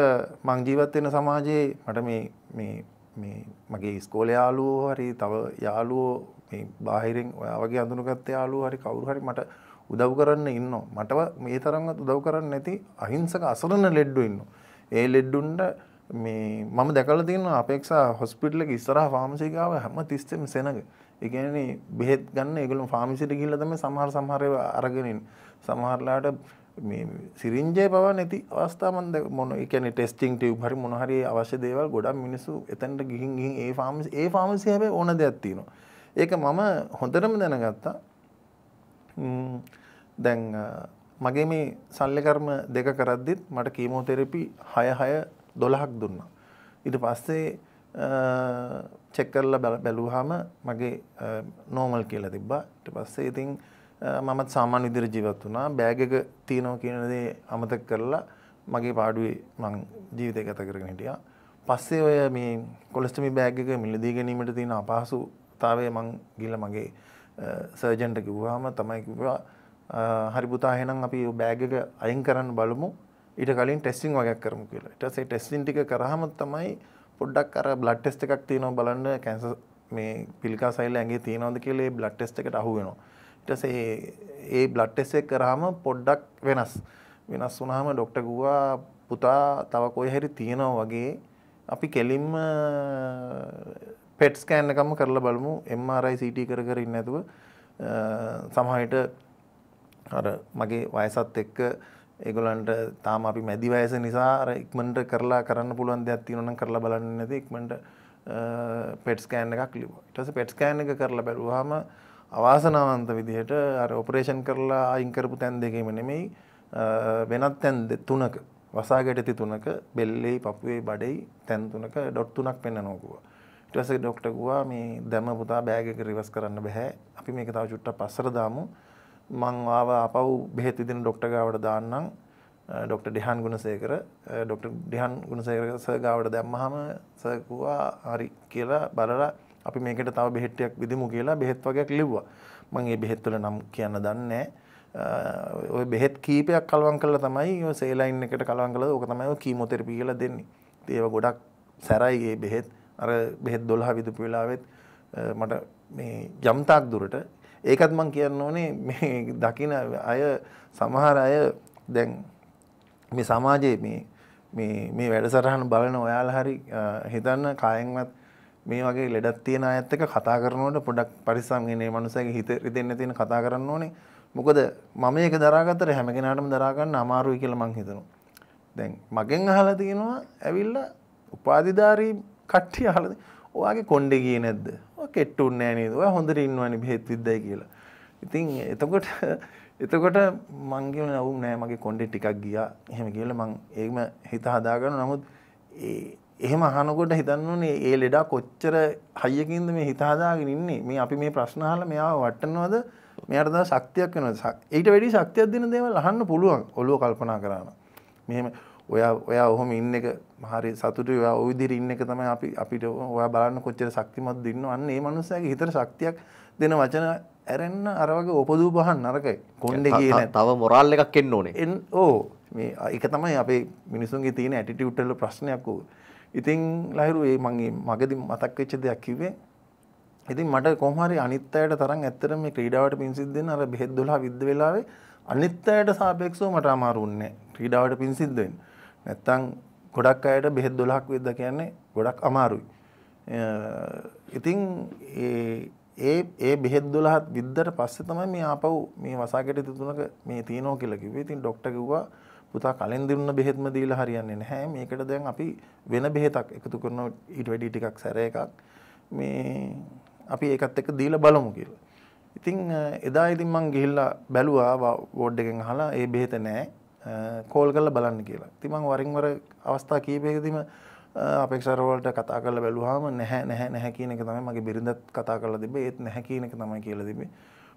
මං ජීවත් වෙන සමාජයේ මට මේ මේ මේ මගේ ස්කෝලේ යාළුවෝ හරි තව යාළුවෝ මේ බාහිරින් ඔයා වගේ අඳුනගත්ත යාළුවෝ හරි කවුරු හරි මට උදව් කරන්න ඉන්නවා. මට මේ තරම්වත් උදව් කරන්න නැති අහිංසක අසරණ ලෙඩ්ඩු ඉන්නවා. ඒ ලෙඩ්ඩුන්ට මේ මම දැකලා තියෙනවා අපේක්ෂා හොස්පිටල් එක ඉස්සරහ ෆාමසි ගාව හැම තිස්සෙම සෙනග. ඒ කියන්නේ බෙහෙත් ගන්න ඒගොල්ලෝ ෆාමසිට ගිහිල්ලා තමයි සමහර සමහර අරගෙන ඉන්නේ. සමහරලාට සිරිංජය පව නැති අවස්ථාමන්ද මොන එකන ටෙස්ටිං ටව හරි මොහරි අවශ්‍ය දේවල් ගොඩක් මිනිසු එතැන්ට ගිහින් ගින් ඒ ෆාමස් ඒ ෆාමසි හැබේ ඕන දෙයක්ත්තිනවා. ඒක මම හොඳටම දැනගත්තා දැන් මගේ මේ සල්ලකර්ම දෙක කරද්දිත් මට කීමෝතෙරපි හය හය දොළහක් දුන්නා. ඉට පස්සේ චෙක්කරල බැලූහම මගේ නෝමල් කියලා තිබ්බා ට පස්සේ ඉතින් මමත් සාමාන්‍ය විදිර ජීවත් වුණා බෑග එක තියෙනවා කියන දේ අමතක කරලා මගේ පාඩුවේ මං ජීවිතය ගත කරගෙන හිටියා. පස්සේ ඔය මේ කොලෙස්ටමි බෑග් එක මිලදී ගැනීමට තියෙන අපහසුතාවය මං ගිහලා මගේ සර්ජන්ට කිව්වාම තමයි කිව්වා හරි පුතා එහෙනම් අපි බෑග් එක අයින් කරන්න බලමු. ඊට කලින් ටෙස්ටිං වගේක් කරමු කියලා. ඊට පස්සේ ටෙස්ටිං ටික කරාම තමයි පොඩ්ඩක් අර බ්ලඩ් ටෙස්ට් එකක් තියෙනවා බලන්න කැන්සර් මේ පිළිකා සෛල ඇඟේ තියෙනවද කියලා ඒ බ්ලඩ් ටෙස්ට් එකට අහු වෙනවා. ටෙස් ඒ බ්ලඩ් ටෙස් එක කරාම පොඩ්ඩක් වෙනස්. වෙනස් වුණාම ඩොක්ටර් ගුවා පුතා තව කොයි හරි තියෙනවා වගේ අපි කෙලින්ම පෙට් ස්කෑන් එකම කරලා බලමු MRI CT කර කර ඉන්නේ නැතුව සමහරට අර මගේ වයසත් එක්ක ඒගොලන්ට තාම අපි මැදි වයස නිසා ඉක්මට කරලා කරන්න පුළුවන් දෙයක් තියෙනවනම් කරලා බලන්න නැති ඉක්මට පෙට්ස්කෑන් එකක් ලිබ ටස පෙට්ස්කෑන් එක කරලා බැලුවාම අවාසනාවන්ත විදිහට අර ඔපරේෂන් කරලා අයිංකරපු තැන් දෙකීම නෙමෙයි වෙනත් තැන් තුනක වසාගටති තුනක බෙල්ලෙයි පපුුවේ බඩයි තැන් තුනක ඩොට් තුනක් පෙන්න්න නොකුවා ටස ඩොක්ටකවා මේ දැම පුතා බෑගක රිවස් කරන්න බැහැ අපි මේක තව චුට්ට පස්සර දාමු මං ආව අපව් බෙහෙත් ඉදින ඩොක්ටගාවට දාන්නම් ඩොක්ට ඩිහන් ගුණසේකර ඩොක්ට ඩිහන් ගුණසේකර සගාවට දැම්මහම සකවා හරි කියලා බලලා අපි මේකට තව බෙහෙට්ටයක් විදිමු කියලා බෙහෙත් වගේක් ලිව්වා. මම ඒ බෙහෙත් වල නම් කියන්න දන්නේ ඔය බෙහෙත් කීපයක් කලවම් කරලා තමයි ඔය සේලයින් එකට කලවම් කළා ඕක තමයි ඔය කීමෝതെරපි කියලා දෙන්නේ. ඉතින් ඒව ගොඩක් සැරයි මේ බෙහෙත්. අර බෙහෙත් 12 විදපු වෙලාවෙත් මට මේ යම්තාක් දුරට ඒකත් මං කියන්න ඕනේ මේ දකින අය සමහර අය දැන් මේ සමාජයේ මේ මේ මේ වැඩසටහන බලන ඔයාලා හරි හිතන්න කායෙන්වත් මේ වගේ ලෙඩක් තියෙන අයත් එක්ක කතා කරනකොට පොඩක් පරිස්සම්ගෙන මේ මනුස්සයාගේ හිත රිදෙන්න තියෙන කතා කරන්න ඕනේ. මොකද මම ඒක දරාගත්තට හැම කෙනාටම දරා ගන්න අමාරුයි කියලා මං හිතනවා. දැන් මගෙන් අහලා තියෙනවා ඇවිල්ලා උපාධිධාරී කට්ටිය අහලා ඔයාගේ කොණ්ඩේ ගියේ නැද්ද? ඔයා කෙට්ටුන්නේ නැහැ නේද? ඔයා හොඳට ඉන්නවනේ බෙහෙත් විද්දයි කියලා. ඉතින් එතකොට එතකොට මං කියන නෑ මගේ කොණ්ඩේ ටිකක් ගියා. එහෙම කියලා මං ඒකම හිත හදාගන්න. නමුත් ඒ එහෙම අහනකොට හිතන්න ඕනේ ඒ ලෙඩා කොච්චර හයියකින්ද මේ හිත හදාගෙන ඉන්නේ මේ අපි මේ ප්‍රශ්න අහලා මෙයාව වටනවද මෙයාට තව ශක්තියක් වෙනවද ඊට වැඩි ශක්තියක් දෙන දේවල් අහන්න පුළුවන් ඔළුව කල්පනා කරාම මෙහෙම ඔයා ඔයා ඔහොම ඉන්න එක හරි සතුටුයි ඔයා ওই විදිහට ඉන්න එක තමයි අපි අපිට ඔයා බලන්න කොච්චර ශක්තිමත් දින්න අන්න මේ මනුස්සයාගේ හිතට ශක්තියක් දෙන වචන ඇරෙන්න අර වගේ ඔපදූ පහන් නරකයි කොණ්ඩේ කියන තව මොරල් එකක් එන්න ඕනේ ඕ මේ එක තමයි අපේ මිනිසුන්ගේ තියෙන ඇටිටියුඩ් වල ප්‍රශ්නයක් ඕක ඉතින් ලහිරු ඒ මගේ මගදි මතක් වෙච්ච දෙයක් කිව්වේ ඉතින් මට කොහොම හරි අනිත් අයට තරම් ඇත්තටම මේ ක්‍රීඩාවට පින් සිද්ධ වෙන අර බෙහෙත් 12 විද්ද වෙලාවේ අනිත් අයට සාපේක්ෂව මට අමාරු වුණේ ක්‍රීඩාවට පින් සිද්ධ වෙන්න. නැත්තම් ගොඩක් අයට බෙහෙත් 12ක් විද්ද කියන්නේ ගොඩක් අමාරුයි. ඉතින් ඒ ඒ ඒ බෙහෙත් 12ත් විද්දට පස්සේ තමයි මේ ආපහු මේ වසාකඩ 3ක මේ තියනවා කියලා කිව්වේ. ඉතින් ડોක්ටර් කිව්වා පුතා කලින් දුන්න බෙහෙත්ම දීලා හරියන්නේ නැහැ. මේකට දැන් අපි වෙන බෙහෙතක් එකතු කරන ඊට වැඩි ටිකක් සැර එකක් මේ අපි ඒකත් එක්ක දීලා බලමු කියලා. ඉතින් එදා ඉතින් මං ගිහිල්ලා බැලුවා වෝඩ් එකෙන් අහලා ඒ බෙහෙත නැහැ. කෝල් කරලා බලන්න කියලා. ඉතින් මං වරින් වර අවස්ථා කීපයකදීම අපේක්ෂරවලට කතා කරලා බැලුවාම නැහැ නැහැ නැහැ කියන එක තමයි මගේ බිරිඳත් කතා කරලා තිබ්බේ ඒත් නැහැ කියන එක තමයි කියලා තිබ්බේ.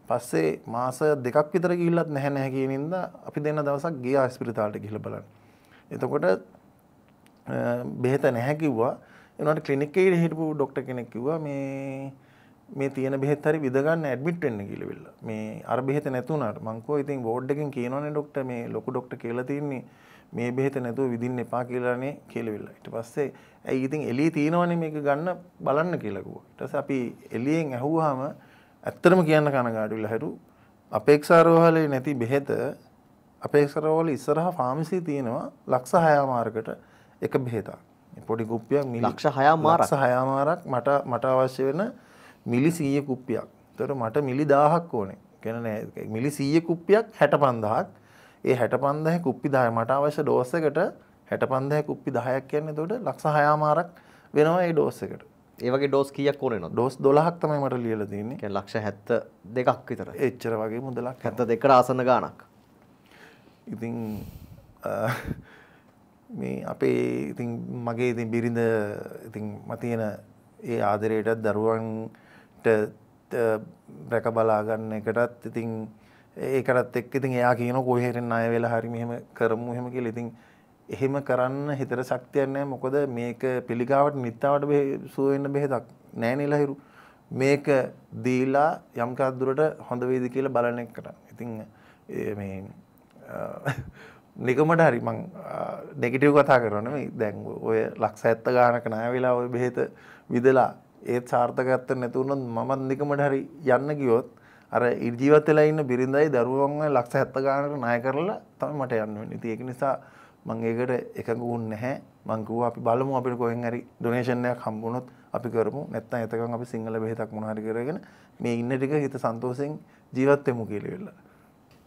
පස්සේ මාස දෙකක් විතර ගිහිල්ලත් නැහැ නැහැ කියන ඉඳලා අපි දෙන්න දවසක් ගියා ස්පිරිතාලට ගිහිල්ලා බලන්න. එතකොට බෙහෙත නැහැ කිව්වා. ඒ වුණාට ක්ලිනික් එකේ හිටපු ડોක්ටර් කෙනෙක් කිව්වා මේ මේ තියෙන බෙහෙත් හරි විඳ ගන්න ඇඩ්මිට් වෙන්න කියලා. මේ අර බෙහෙත නැතුණාට මං කෝ ඉතින් බෝඩ් එකෙන් කියනෝනේ ડોක්ටර් මේ ලොකු ડોක්ටර් කියලා තින්නේ මේ බෙහෙත නැතුව විඳින්න එපා කියලානේ කියලාවිලා. ඊට පස්සේ ඇයි ඉතින් එළියේ තියෙනවනේ මේක ගන්න බලන්න කියලා කිව්වා. ඊට පස්සේ අපි එළියෙන් ඇහුවාම ඇත්තටම කියන්න කනගාටුවිලා හැරු අපේක්ෂාරෝහලේ නැති බෙහෙත අපේක්ෂාරෝහල ඉස්සරහා ෆාමසි තියෙනවා ලක්ෂ 6 මාරකට එක බෙහෙතක්. පොඩි කුප්පියක් මිලි ලක්ෂ 6 මාරක්. ලක්ෂ 6 මාරක් මට මට අවශ්‍ය වෙන මිලි 100 කුප්පියක්. ඒතර මට මිලි 1000ක් ඕනේ. කියන්නේ මිලි 100 කුප්පියක් 65000ක්. ඒ 65000 කුප්පි 10 මට අවශ්‍ය ඩෝස් එකට 65000 කුප්පි 10ක් කියන්නේ එතකොට ලක්ෂ 6 මාරක් වෙනවා ඒ ඩෝස් එකට. ඒවගේ ඩෝස් කියක් ඕන දෝස් දොලහක් තමයි මට ලියල දන්නේ ලක්ෂ හැත්ත දෙකක් විතර එච්චර වගේ මුදලක් හැත දෙකට ආසන ගානක් ඉතින් මේ අපේ ඉතින් මගේ ඉතින් බිරිඳ ඉතින් මතියෙන ඒ ආදරයටත් දරුවන්ට රැක බලාගන්න එකටත් ඉතින් ඒකටත් එක් ඉතින් එයා කියන කොහෙරෙන් අය වෙලා හරි මෙහෙම කරමු හෙම කියලා ඉතින් එහෙම කරන්න හිතර ශක්තියක් නැහැ මොකද මේක පිළිකාවට නිත්තාවට සුව වෙන්න බෙහෙතක් නැහැ නේ ලහිරු මේක දීලා යම් දුරට හොඳ වේද කියලා බලන එක කරා. ඉතින් මේ නිකමට හරි මං නෙගටිව් කතා කරනවා නෙමෙයි. දැන් ඔය ලක්ෂ 70 ගානක ණය වෙලා ඔය බෙහෙත විදලා ඒත් සාර්ථකත්වයක් නැති වුණොත් මමත් නිකමට හරි යන්න ගියොත් අර ජීවත් වෙලා ඉන්න බිරිඳයි දරුවන්ව ලක්ෂ 70 ගානකට ණය කරලා තමයි මට යන්න වෙන්නේ. ඉතින් ඒක නිසා මං ඒකට එකඟ වුණ නැහැ මං කිව්වා අපි බලමු අපිට කොහෙන් හරි ඩොනේෂන් එකක් හම්බුනොත් අපි කරමු නැත්නම් එතකන් අපි සිංහල බෙහෙතක් මොනවා හරි කරගෙන මේ ඉන්න ටික හිත සන්තෝෂෙන් ජීවත් වෙමු කියලා වෙලා.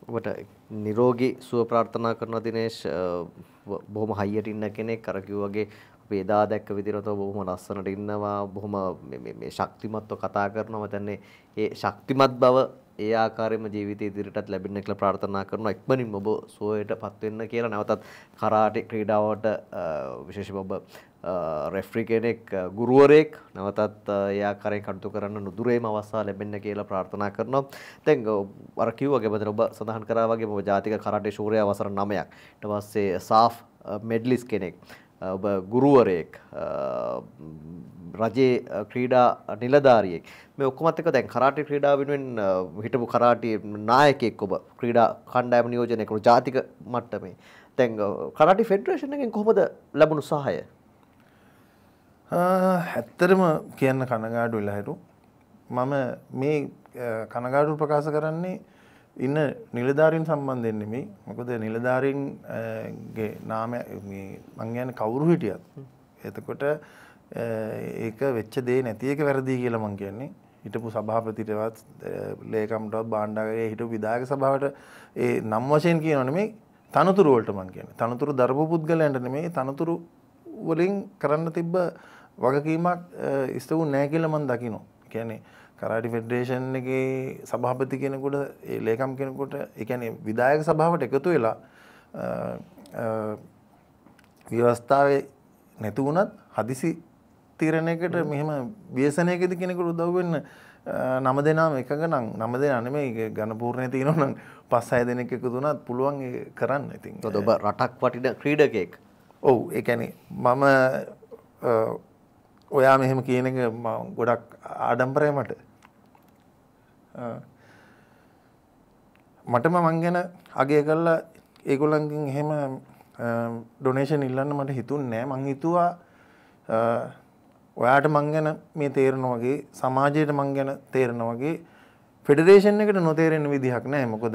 ඔබට නිරෝගී සුව ප්‍රාර්ථනා කරන දිනේෂ් බොහොම හයියට ඉන්න කෙනෙක් අර කිව්වාගේ අපි එදා දැක්ක විදිහට බොහොම ලස්සනට ඉන්නවා බොහොම මේ ශක්තිමත්ව කතා කරනවා මතන්නේ ඒ ශක්තිමත් බව ඒ ආකාරයෙන්ම ජීවිතය ඉදිරියටත් ලැබෙන්න කියලා ප්‍රාර්ථනා කරනවා. ඉක්මනින් ඔබ සුවයට පත් වෙන්න කියලා නැවතත් කරාටි ක්‍රීඩාවට විශේෂයෙන් ඔබ රෙෆරි කෙනෙක් ගුරුවරයෙක් නැවතත් ඒ ආකාරයෙන් කටයුතු කරන්න නුදුරේම අවස්ථාව ලැබෙන්න කියලා ප්‍රාර්ථනා කරනවා. දැන් අර කිව්වාගේ මතන ඔබ සඳහන් කරා වගේම ඔබ ජාතික කරාටි ශූරය අවසර 9ක්. ඊට පස්සේ සාෆ් මෙඩ්ලිස් කෙනෙක්. ඔබ ගුරුවරයෙක් රජයේ ක්‍රීඩා නිලධාරියෙක් මේ ඔක්කොමත් එක දැන් කරාටි ක්‍රීඩා වෙනුවෙන් හිටපු කරාටි නායකයෙක් ඔබ ක්‍රීඩා කණ්ඩායම නියෝජනය කරන ජාතික මට්ටමේ දැන් කරාටි ෆෙඩරේෂන් එකෙන් කොහොමද ලැබුණු සහාය? ඇත්තටම කියන්න කනගාටු වෙලා හිටු මම මේ කනගාටු ප්‍රකාශ කරන්නේ ඉන්න නිලධාරින් සම්බන්ධයෙන් නෙමෙයි. මොකද නිලධාරින්ගේ නාම මේ මං කියන්නේ කවුරු හිටියත් එතකොට ඒක වෙච්ච දේ නැති එක වැරදි කියලා මං කියන්නේ. හිටපු සභාපතිටවත් ලේකම්ටවත් බාණ්ඩාගේ හිටපු විධායක සභාවට ඒ නම් වශයෙන් කියනව නෙමෙයි තනතුරු වලට මං කියන්නේ. තනතුරු දරපු පුද්ගලයන්ට නෙමෙයි තනතුරු වලින් කරන්න තිබ්බ වගකීමක් ඉස්ත වුනේ නැහැ කියලා මං දකිනවා. කියන්නේ කරාටි ෆෙඩරේෂන් එකේ සභාපති කෙනෙකුට ඒ ලේකම් කෙනෙකුට ඒ කියන්නේ විධායක සභාවට එකතු වෙලා ව්‍යවස්ථාවේ නැති වුණත් හදිසි තීරණයකට මෙහෙම ව්‍යසනයකද කෙනෙකුට උදව් වෙන්න නම දෙනාම එකඟ නම් නම දෙනා නෙමෙයි ඝනපූර්ණේ තියෙනවා නම් පස් හය දෙනෙක් එකතු වුණත් පුළුවන් කරන්න ඉතින්. ඔබ රටක් වටින ක්‍රීඩකයෙක්. ඔව් ඒ කියන්නේ මම ඔයා මෙහෙම කියන එක ගොඩක් ආඩම්බරය මට. මටම මං ගැන අගය කරලා ඒගොල්ලන්ගෙන් එහෙම ඩොනේෂන් ඉල්ලන්න මට හිතුන්නේ නෑ. මං හිතුවා ඔයාට මං ගැන මේ තේරෙන වගේ සමාජයට මං ගැන තේරෙන වගේ ෆෙඩරේෂන් එකට නොතේරෙන විදිහක් නෑ. මොකද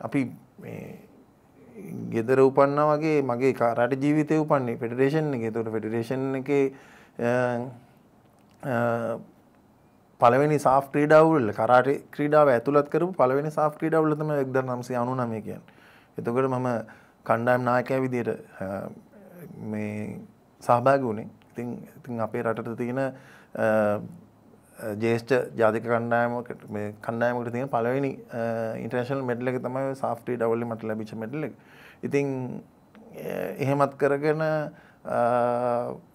අපි මේ ගෙදර උපන්නා වගේ මගේ රට ජීවිතේ උපන්නේ ෆෙඩරේෂන් එකේ. ඒතකොට ෆෙඩරේෂන් එකේ පළවෙනි සාෆ් ක්‍රීඩාවුල්ල කරාට ක්‍රීඩාව ඇතුළත් කරපු පළවෙනි සාෆ් ක්‍රීඩාවුල්ලතම එක්දර නම්සේ අනු නමය කියන්. එතකට මම කණ්ඩායම් නායකෑ විදියට මේ සහභාග වුණේ ඉතින් ඉතින් අපේ රටට තියෙන ජේෂ්ඨ ජාතික කණ්ඩායමකට මේ කණ්ඩායමකට තියෙන පළවෙනි ඉන්ටර්නැෂනල් මෙඩල් එක තමයි සාෆ් ක්‍රීඩාවුල්ලේ මට ලැබිච්ච මෙඩල් එක. ඉතින් එහෙමත් කරගෙන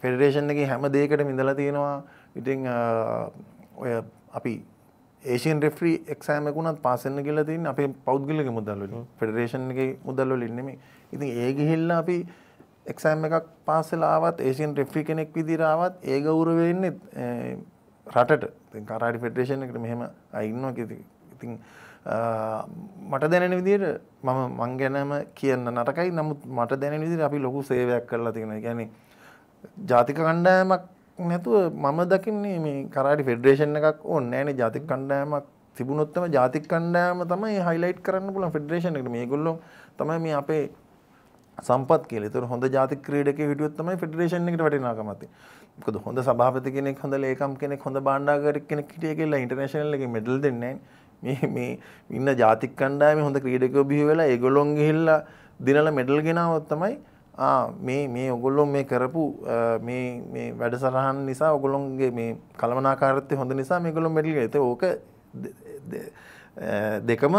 ෆෙඩරේෂන් එක හැම දේකට මිඳලා තියෙනවා ඉතිං ඔය අපි ඒෂන් රෙෆ්‍රී එක්සෑමකුණත් පාසන්න කියලා තින් අපේ පෞද්ගලක මුදල්ලින් ෆෙඩරේෂන් එක මුදල්ලොල ඉන්නෙමේ ඉතින් ඒ ගිහිල්ල අපි එක්සෑම් එකක් පාසලාවත් ඒෂන් රෙෆ්‍රි කෙනෙක් විදිරාවත් ඒ ගෞරවවෙන්නේ රටට කරාඩි ෆෙඩරේෂන් එකට මෙහෙම අයින්නවා කිති ඉතින් මට දැනෙන විදියට මම මං ගැනම කියන්න නටකයි නමුත් මට දැනෙන විදිහට අපි ලොකු සේවයක් කරලා තියෙනවා. කියන්නේ ජාතික කණ්ඩායමක් නැතුව මම දකින්නේ මේ කරාටි ෆෙඩරේෂන් එකක් ඕනේ නැහැනේ ජාතික කණ්ඩායමක් තිබුණොත් තමයි ජාතික කණ්ඩායම තමයි හයිලයිට් කරන්න පුළුවන් ෆෙඩරේෂන් එකට. මේගොල්ලෝ තමයි මේ අපේ සම්පත් කියලා. ඒතර හොඳ ජාතික ක්‍රීඩකයෙක් හිටියොත් තමයි ෆෙඩරේෂන් එකට වටිනාකම ඇති. මොකද හොඳ සභාපති කෙනෙක්, හොඳ ලේකම් කෙනෙක්, හොඳ භාණ්ඩාගාරික කෙනෙක් හිටිය කියලා ඉන්ටර්නැෂනල් එකේ මෙඩල් දෙන්නේ නැහැ. මේ ඉන්න ජාතික කණ්ඩායම හොඳ ක්‍රීඩකයෝ බිහි වෙලා ඒගොල්ලොන් ගිහිල්ලා දිනලා මෙඩල් ගෙනාවොත් තමයි මේ මේ ඔගොල්ලොන් මේ කරපු මේ මේ වැඩසටහන් නිසා ඔගොල්ලොන්ගේ මේ කලමනාකාරීත්වය හොඳ නිසා මේගොල්ලොන් මෙඩල් ගෙනේත ඕක දෙකම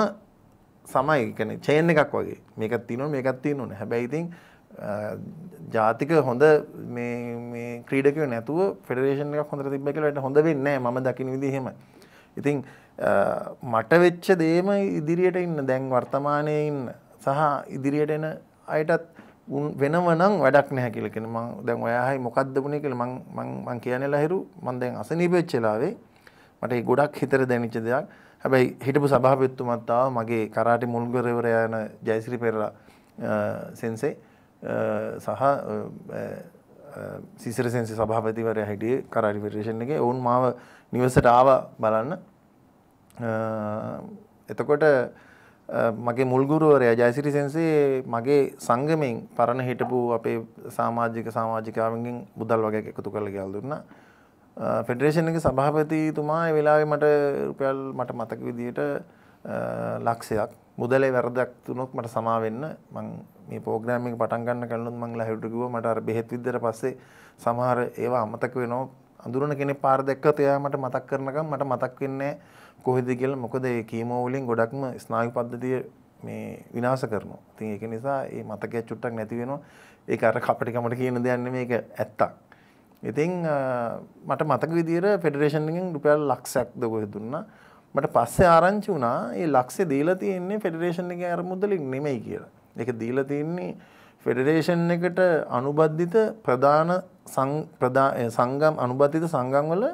සමයි කියන්නේ චේන් එකක් වගේ මේකක් තියෙනවා මේකක් තියෙනවා හැබැයි ඉතින් ජාතික හොඳ මේ ක්‍රීඩකව නැතුව ෆෙඩරේෂන් එකක් හොඳ තිබ්බ කියලා හොඳ වෙන්නේ නැහැ මම දකින විදිහ එහෙමයි. ඉතින් මට වෙච්ච දේම ඉදිරියට ඉන්න දැන් වර්තමානය ඉන්න සහ ඉදිරියට එන අයටත් වෙනවනම් වැඩක් නැහැ කියලා කියන මං දැන් ඔයාහයි මොකද්ද වුනේ කියලා මං මං මං කියන්නේලා හිරු මං දැන් අසනීප වෙච්ච වෙලාවේ මට ඒ ගොඩක් හිතට දැනෙච්ච දෙයක් හැබැයි හිටපු සභාපතිතුමත් ආව මගේ කරාටි මුල්ගරවරයා යන ජයසිරි පෙරේරා සෙන්සේ සහ සිසිර සෙන්සේ සභාපතිවරයා හිටියේ කරාටි ෆෙඩරේෂන් එකේ ඔවුන් මාව නිවසට ආවා බලන්න එතකොට මගේ මුල්ගුරුවරය ජයසිරි සෙන්සේ මගේ සංගමෙන් පරණ හිටපු අපේ සාමාජික සාමාජිකාවගෙන් බුදල් වගේ එකතු කරල ගැල් දුන්න ෆෙඩරේෂන් එක සභාපතිතුමා වෙලාවේ මට රුපියල් මට මතක විදියට ලක්ෂයක් මුදලේ වැරදක් තුනොක් මට සමාවෙන්න මං මේ පෝග්‍රෑමික පටන්ගන්න කලුත් මංල හිටුකුව මට බෙහෙත් විදර පස්සේ සමහර ඒවා අමතක වෙනවා අඳුරන කෙනෙ පාර දෙක්ක තයා මට මතක් කරනකම් මට මතක් වෙන්නේ කොහෙද කියලා මොකද ඒ කීමෝ වලින් ගොඩක්ම ස්නායු පද්ධතිය මේ විනාශ කරනවා. ඉතින් ඒක නිසා මේ මතකයේ චුට්ටක් නැති වෙනවා. ඒක අර කපටිකමට කියන දෙයක් නෙමෙයි ඒක ඇත්තක්. ඉතින් මට මතක විදියට ෆෙඩරේෂන් එකෙන් රුපියල් ලක්ෂයක් දකෝ දුන්නා. මට පස්සේ ආරංචි වුණා මේ ලක්ෂය දීලා තියෙන්නේ ෆෙඩරේෂන් එකේ අරමුදලින් නෙමෙයි කියලා. ඒක දීලා තියෙන්නේ ෆෙඩරේෂන් එකට අනුබද්ධිත ප්‍රධාන සංගම් අනුබද්ධිත සංගම් වල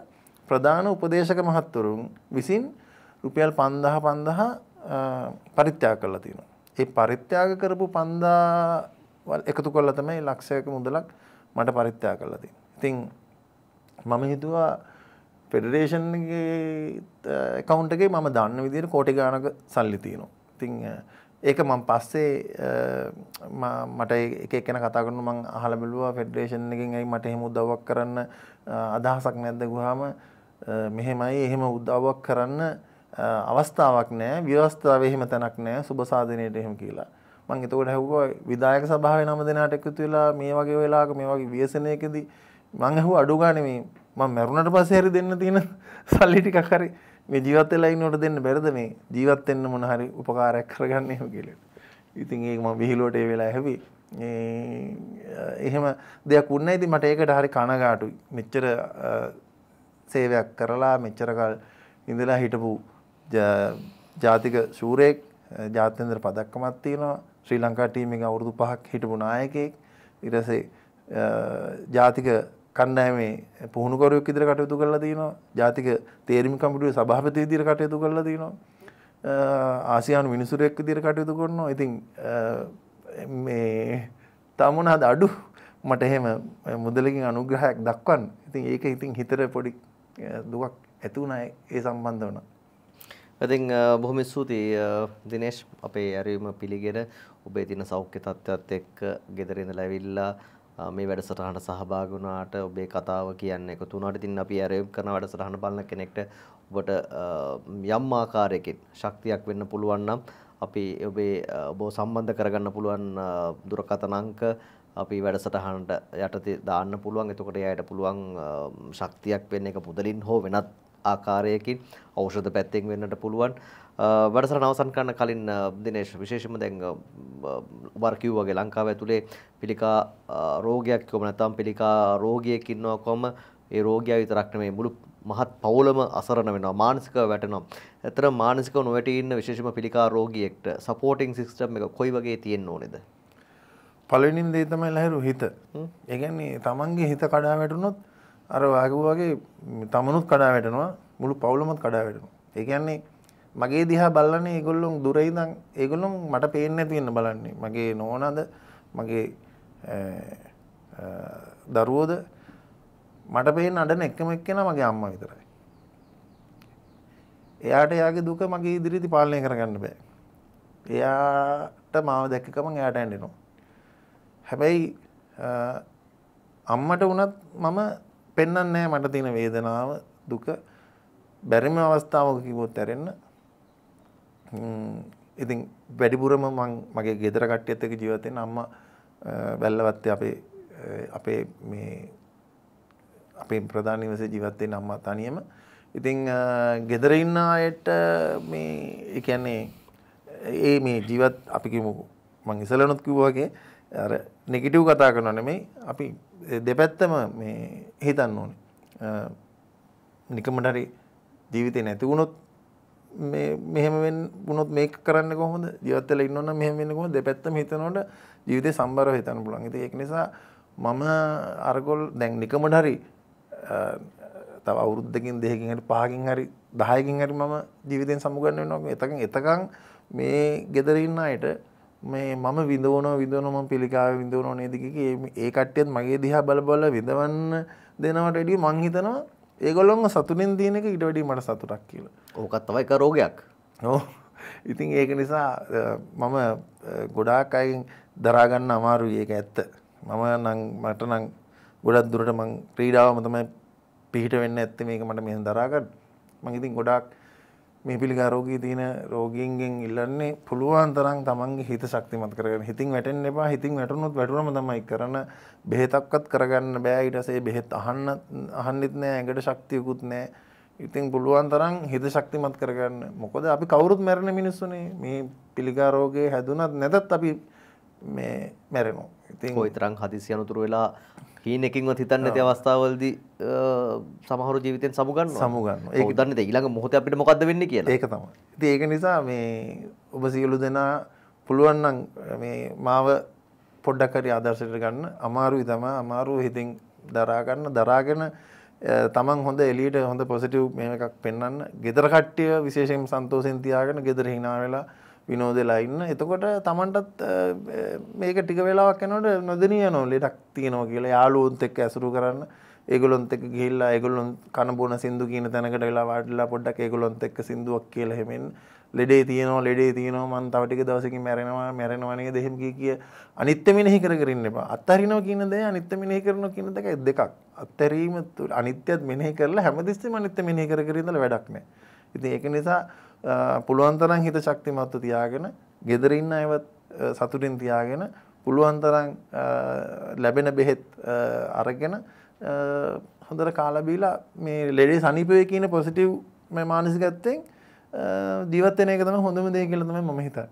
ප්‍රධාන උපදේශක මහත්වරුන් විසින් රුපියල් 5000 5000 පරිත්‍යාග කරලා තියෙනවා. ඒ පරිත්‍යාග කරපු 5000 එකතු කරලා තමයි ලක්ෂයක මුදලක් මට පරිත්‍යාග කරලා තියෙන්නේ. ඉතින් මම හිතුවා ෆෙඩරේෂන් account එකේ මම දාන්න විදිහට කෝටි ගාණක සල්ලි තියෙනවා. ඉතින් ඒක මම පස්සේ මට එක එකන කතා කරන මං අහලා බැලුවා ෆෙඩරේෂන් එකෙන් ඇයි මට එහෙම උදව්වක් කරන්න අදහසක් නැද්ද ගුවාම මෙහෙමයි එහෙම උද්දවක් කරන්න අවස්ථාවක් නෑ ව්‍යවස්ථාව එහෙම තැනක් නෑ සුබසාධනයට එහෙම කියලා මං එතකොට හැව්ව විදායක සභාවේ නම දෙනාට එකතු වෙලා මේ වගේ වෙලාවක මේ වගේ ව්‍යසනයකදී මං ඇහුව අඩු ගානේ මේ මං මැරුණට පස්සේ හරි දෙන්න තියෙන සල්ලි ටිකක් හරි මේ ජීවත් වෙලා ඉන්නකොට දෙන්න බැරිද මේ ජීවත් වෙන්න මොන හරි උපකාරයක් කරගන්න එහෙම කියලා. ඉතින් ඒක මම විහිළුවට ඒ වෙලාව හැවි. එහෙම දෙයක් වුණා ඉතින් මට ඒකට හරි කනගාටුයි. මෙච්චර සේවයක් කරලා මෙච්චරකල් ඉඳලා හිටපු ජාතික ශූරයෙක් ජාත්‍යන්තර පදක්කමක් තියෙනවා ශ්‍රී ලංකා ටීම් එකේ අවුරුදු 5ක් හිටපු නායකයෙක් ඊටසේ ජාතික කණ්ඩායමේ පුහුණුකරුවෙක් විදිහට කටයුතු කරලා තිනවා ජාතික තේරීම් කමිටුවේ සභාපති විදිහට කටයුතු කරලා තිනවා ආසියානු මිනිසුරෙක් විදිහට කටයුතු කරනවා ඉතින් මේ තමුණ අද අඩු මට එහෙම මුදලකින් අනුග්‍රහයක් දක්වන්න ඉතින් ඒක ඉතින් හිතර පොඩි දුකක් ඇති වුණා ඒ සම්බන්ධ වුණා. ඉතින් බොහොම ස්තුතියි දිනේෂ් අපේ ඇරීම පිළිගෙන ඔබේ තියෙන සෞඛ්‍ය තත්ත්වයත් එක්ක ගෙදර ඉඳලා ඇවිල්ලා මේ වැඩසටහනට සහභාගී වුණාට ඔබේ කතාව කියන්න එකතු වුණාට ඉතින් අපි ඇරීම් කරන වැඩසටහන බලන කෙනෙක්ට ඔබට යම් ආකාරයකින් ශක්තියක් වෙන්න පුළුවන් නම් අපි ඔබේ ඔබ සම්බන්ධ කරගන්න පුළුවන් දුරකථන අංක 09 අපි වැඩසටහනට යටතේ දාන්න පුළුවන්. එතකොට එයාට පුළුවන් ශක්තියක් වෙන්න එක පුදලින් හෝ වෙනත් ආකාරයකින් ඖෂධ පැත්තෙන් වෙන්නට පුළුවන්. වැඩසටහන අවසන් කරන්න කලින් දිනේෂ් විශේෂයෙන්ම දැන් ඔබ කිව්වාගේ ලංකාව ඇතුලේ පිළිකා රෝගයක් කොහොම නැත්නම් පිළිකා රෝගියෙක් ඉන්නවා කොහොම ඒ රෝගියා විතරක් නෙමෙයි මුළු මහත් පවුලම අසරණ වෙනවා මානසිකව වැටෙනවා. ඇත්තට මානසිකව නොවැටී ඉන්න විශේෂම පිළිකා රෝගියෙක්ට සපෝටිං සිස්ටම් එක කොයි වගේ තියෙන්න ඕනේද? පලනින් දේ තමයි ලහිරු හිත ඒගැන්නේ තමන්ගේ හිත කඩා වැටුනොත් අර වගවාගේ තමනුත් කඩා වැටනවා මුළු පවුලමත් කඩා වැටනවා ඒකන්නේ මගේ දිහා බල්ලන්නේ ඒගොල්ලොන් දුරයිදං ඒගොලුම් මට පේන්න ඇතිවෙන්න බලන්නේ මගේ නෝනද මගේ දරුවෝද මට පේෙන් අඩන එක්කම එක්කෙන මගේ අම්ම විතරයි එයාට එයාගේ දුක මගේ ඉදිරිති පාලනය කරගන්න බෑ එයාට මාව දැක්කම එයාට ඇන්ඩෙනවා හැබැයි අම්මට වනත් මම පෙන්නන්නෑ මට තියෙන වේදනාව දුක බැරිම අවස්ථාවක කිවොත් ඇරෙන්න ඉතින් වැඩිපුරම මං මගේ ගෙදර කට්ටියත් එක්ක ජීවිතෙන් අම්මා බැල්ලවත්තේ අපේ අපේ මේ අපේ ප්‍රධාන නිවසේ ජීවත් වෙන අම්මා තනියම. ඉතින් ගෙදර ඉන්න අයට මේ ඒ කියන්නේ ඒ මේ ජීවත් අපි කිව්ව මං ඉසලනොත් කිව්වා වගේ අර නෙගිටව් කතා කරන නෙමෙයි අපි දෙපැත්තම මේ හිතන්න ඕනේ නිකමට හරි ජීවිතේ නැති වුණොත් මේ මෙහෙම වුණොත් මේක කරන්න කොහොමද ජීවත් වෙලා ඉන්නවනම් මෙහෙම වෙන්න කොහොමද දෙපැත්තම හිතනකොට ජීවිතේ සම්බරව හිතන්න පුළුවන්. ඉතින් ඒක නිසා මම අරගොල් දැන් නිකමට හරි තව අවුරුද්දකින් දෙකකින් හරි පහකින් හරි 10කින් හරි මම ජීවිතෙන් සමුගන්න වෙනවා. එතකන් එතකන් මේ gedare ඉන්න අයට මේ මම විඳවන විදවන ම පිළිකාව විඳවන නේදක ඒ කට්ටියත් මගේ දිහා බල බල විඳවන්න දෙනවට එඩිය මංහිතනවා ඒගොල්ොන් සතුනින් දීනක ඉට වැඩි මට සතුටක් කියල ඕකත් තවයික රෝගයක් නෝ ඉතින් ඒක නිසා මම ගොඩාක් අයිෙන් දරාගන්න අමාරු ඒක ඇත්ත මම නං මට නං ගොඩක් දුරට මං ක්‍රීඩාව මතම පිහිට වෙන්න ඇත්ත මේක මට මෙහ දරාගන්න මං ඉතින් ගොඩාක් මේ පිළිකා රෝගී තියෙන රෝගීන්ගෙන් ඉල්ලන්නේ පුළුවන් තරම් තමන්ගේ හිත ශක්තිමත් කරගෙන හිතින් වැටෙන්න එපා හිතින් වැටුනොත් වැටුනම තමයි කරන බෙහෙතක්වත් කරගන්න බෑ ඊට පස්සේ බෙහෙත් අහන්න අහන්නෙත් නෑ ඇඟට ශක්තියකුත් නෑ ඉතින් පුළුවන් තරම් හිත ශක්තිමත් කරගන්න මොකද අපි කවුරුත් මැරෙන මිනිස්සුනේ මේ පිළිකා රෝගේ හැදුනත් නැතත් අපි මේ මැරෙනවා. ඉතින් ওই තරම් හදිසි අනතුරු වෙලා හීන එකින්වත් හිතන්න ඇති අවස්ථාවලදී සමහර ජීවිතෙන් සමුගන්න සමුගන්න ඒක දන්නද ඊළඟ මොහොතේ අපිට මොකද්ද වෙන්නේ කියලා ඒක තමයි. ඉතින් ඒක නිසා මේ ඔබ සියලු දෙනා පුළුවන් නම් මේ මාව පොඩ්ඩක් හරි ආදර්ශයට ගන්න අමාරුයි තමයි අමාරු හිතින් දරා ගන්න දරාගෙන තමන් හොඳ එලියට හොඳ පොසිටිව් මේ එකක් පෙන්වන්න ගෙදර කට්ටිය විශේෂයෙන් සන්තෝෂෙන් තියාගෙන ගෙදර hina වෙලා විනෝදලා ඉන්න එතකොට තමන්ටත් මේක ටික වෙලාවක් යනට නොදනය නො ලෙඩක් තියනෝ කියලා යාලුවන්ත එක් ඇසුරු කරන්න ඒගොලොන්ත එක ගිල්ලා ඒගොලොන් කණබුණ සිදු කියන තැනකට වෙලා වාඩිලා පොඩ්ඩක් ඒගොලොන්ත එක් සිදුවක් කියල හෙමෙන් ලෙඩේ තියනවා ලෙඩේ තියනවා මන් තවටික දවසකින් මැරෙනවා මැරෙනවනේ දෙහෙම කිය කිය අනිත්‍යමිනෙහි කර කරන්න එපා අත්හරිනෝ කියන දේ අනිත්‍යමිනෙහි කරන කියන දෙක දෙකක් අත්තරීම අනිත්‍යත් මෙනෙහි කරලා හැමදිස්සෙම අනිත්‍යමිනෙහි කර කර ඉඳලා වැඩක් නෑ ඉතින් ඒක නිසා පුළුවන් තරම් හිත ශක්තිමත්ව තියාගෙන ගෙදර ඉන්න අයවත් සතුටින් තියාගෙන පුළුවන් තරම් ලැබෙන බෙහෙත් අරගෙන හොඳට කාලා බීලා මේ ලෙඩේ සනීප වෙයි කියන පොසිටිව් මේ මානසිකත්වයෙන් ජීවත් වෙන එක තමයි හොඳම දේ කියලා තමයි මම හිතන්නේ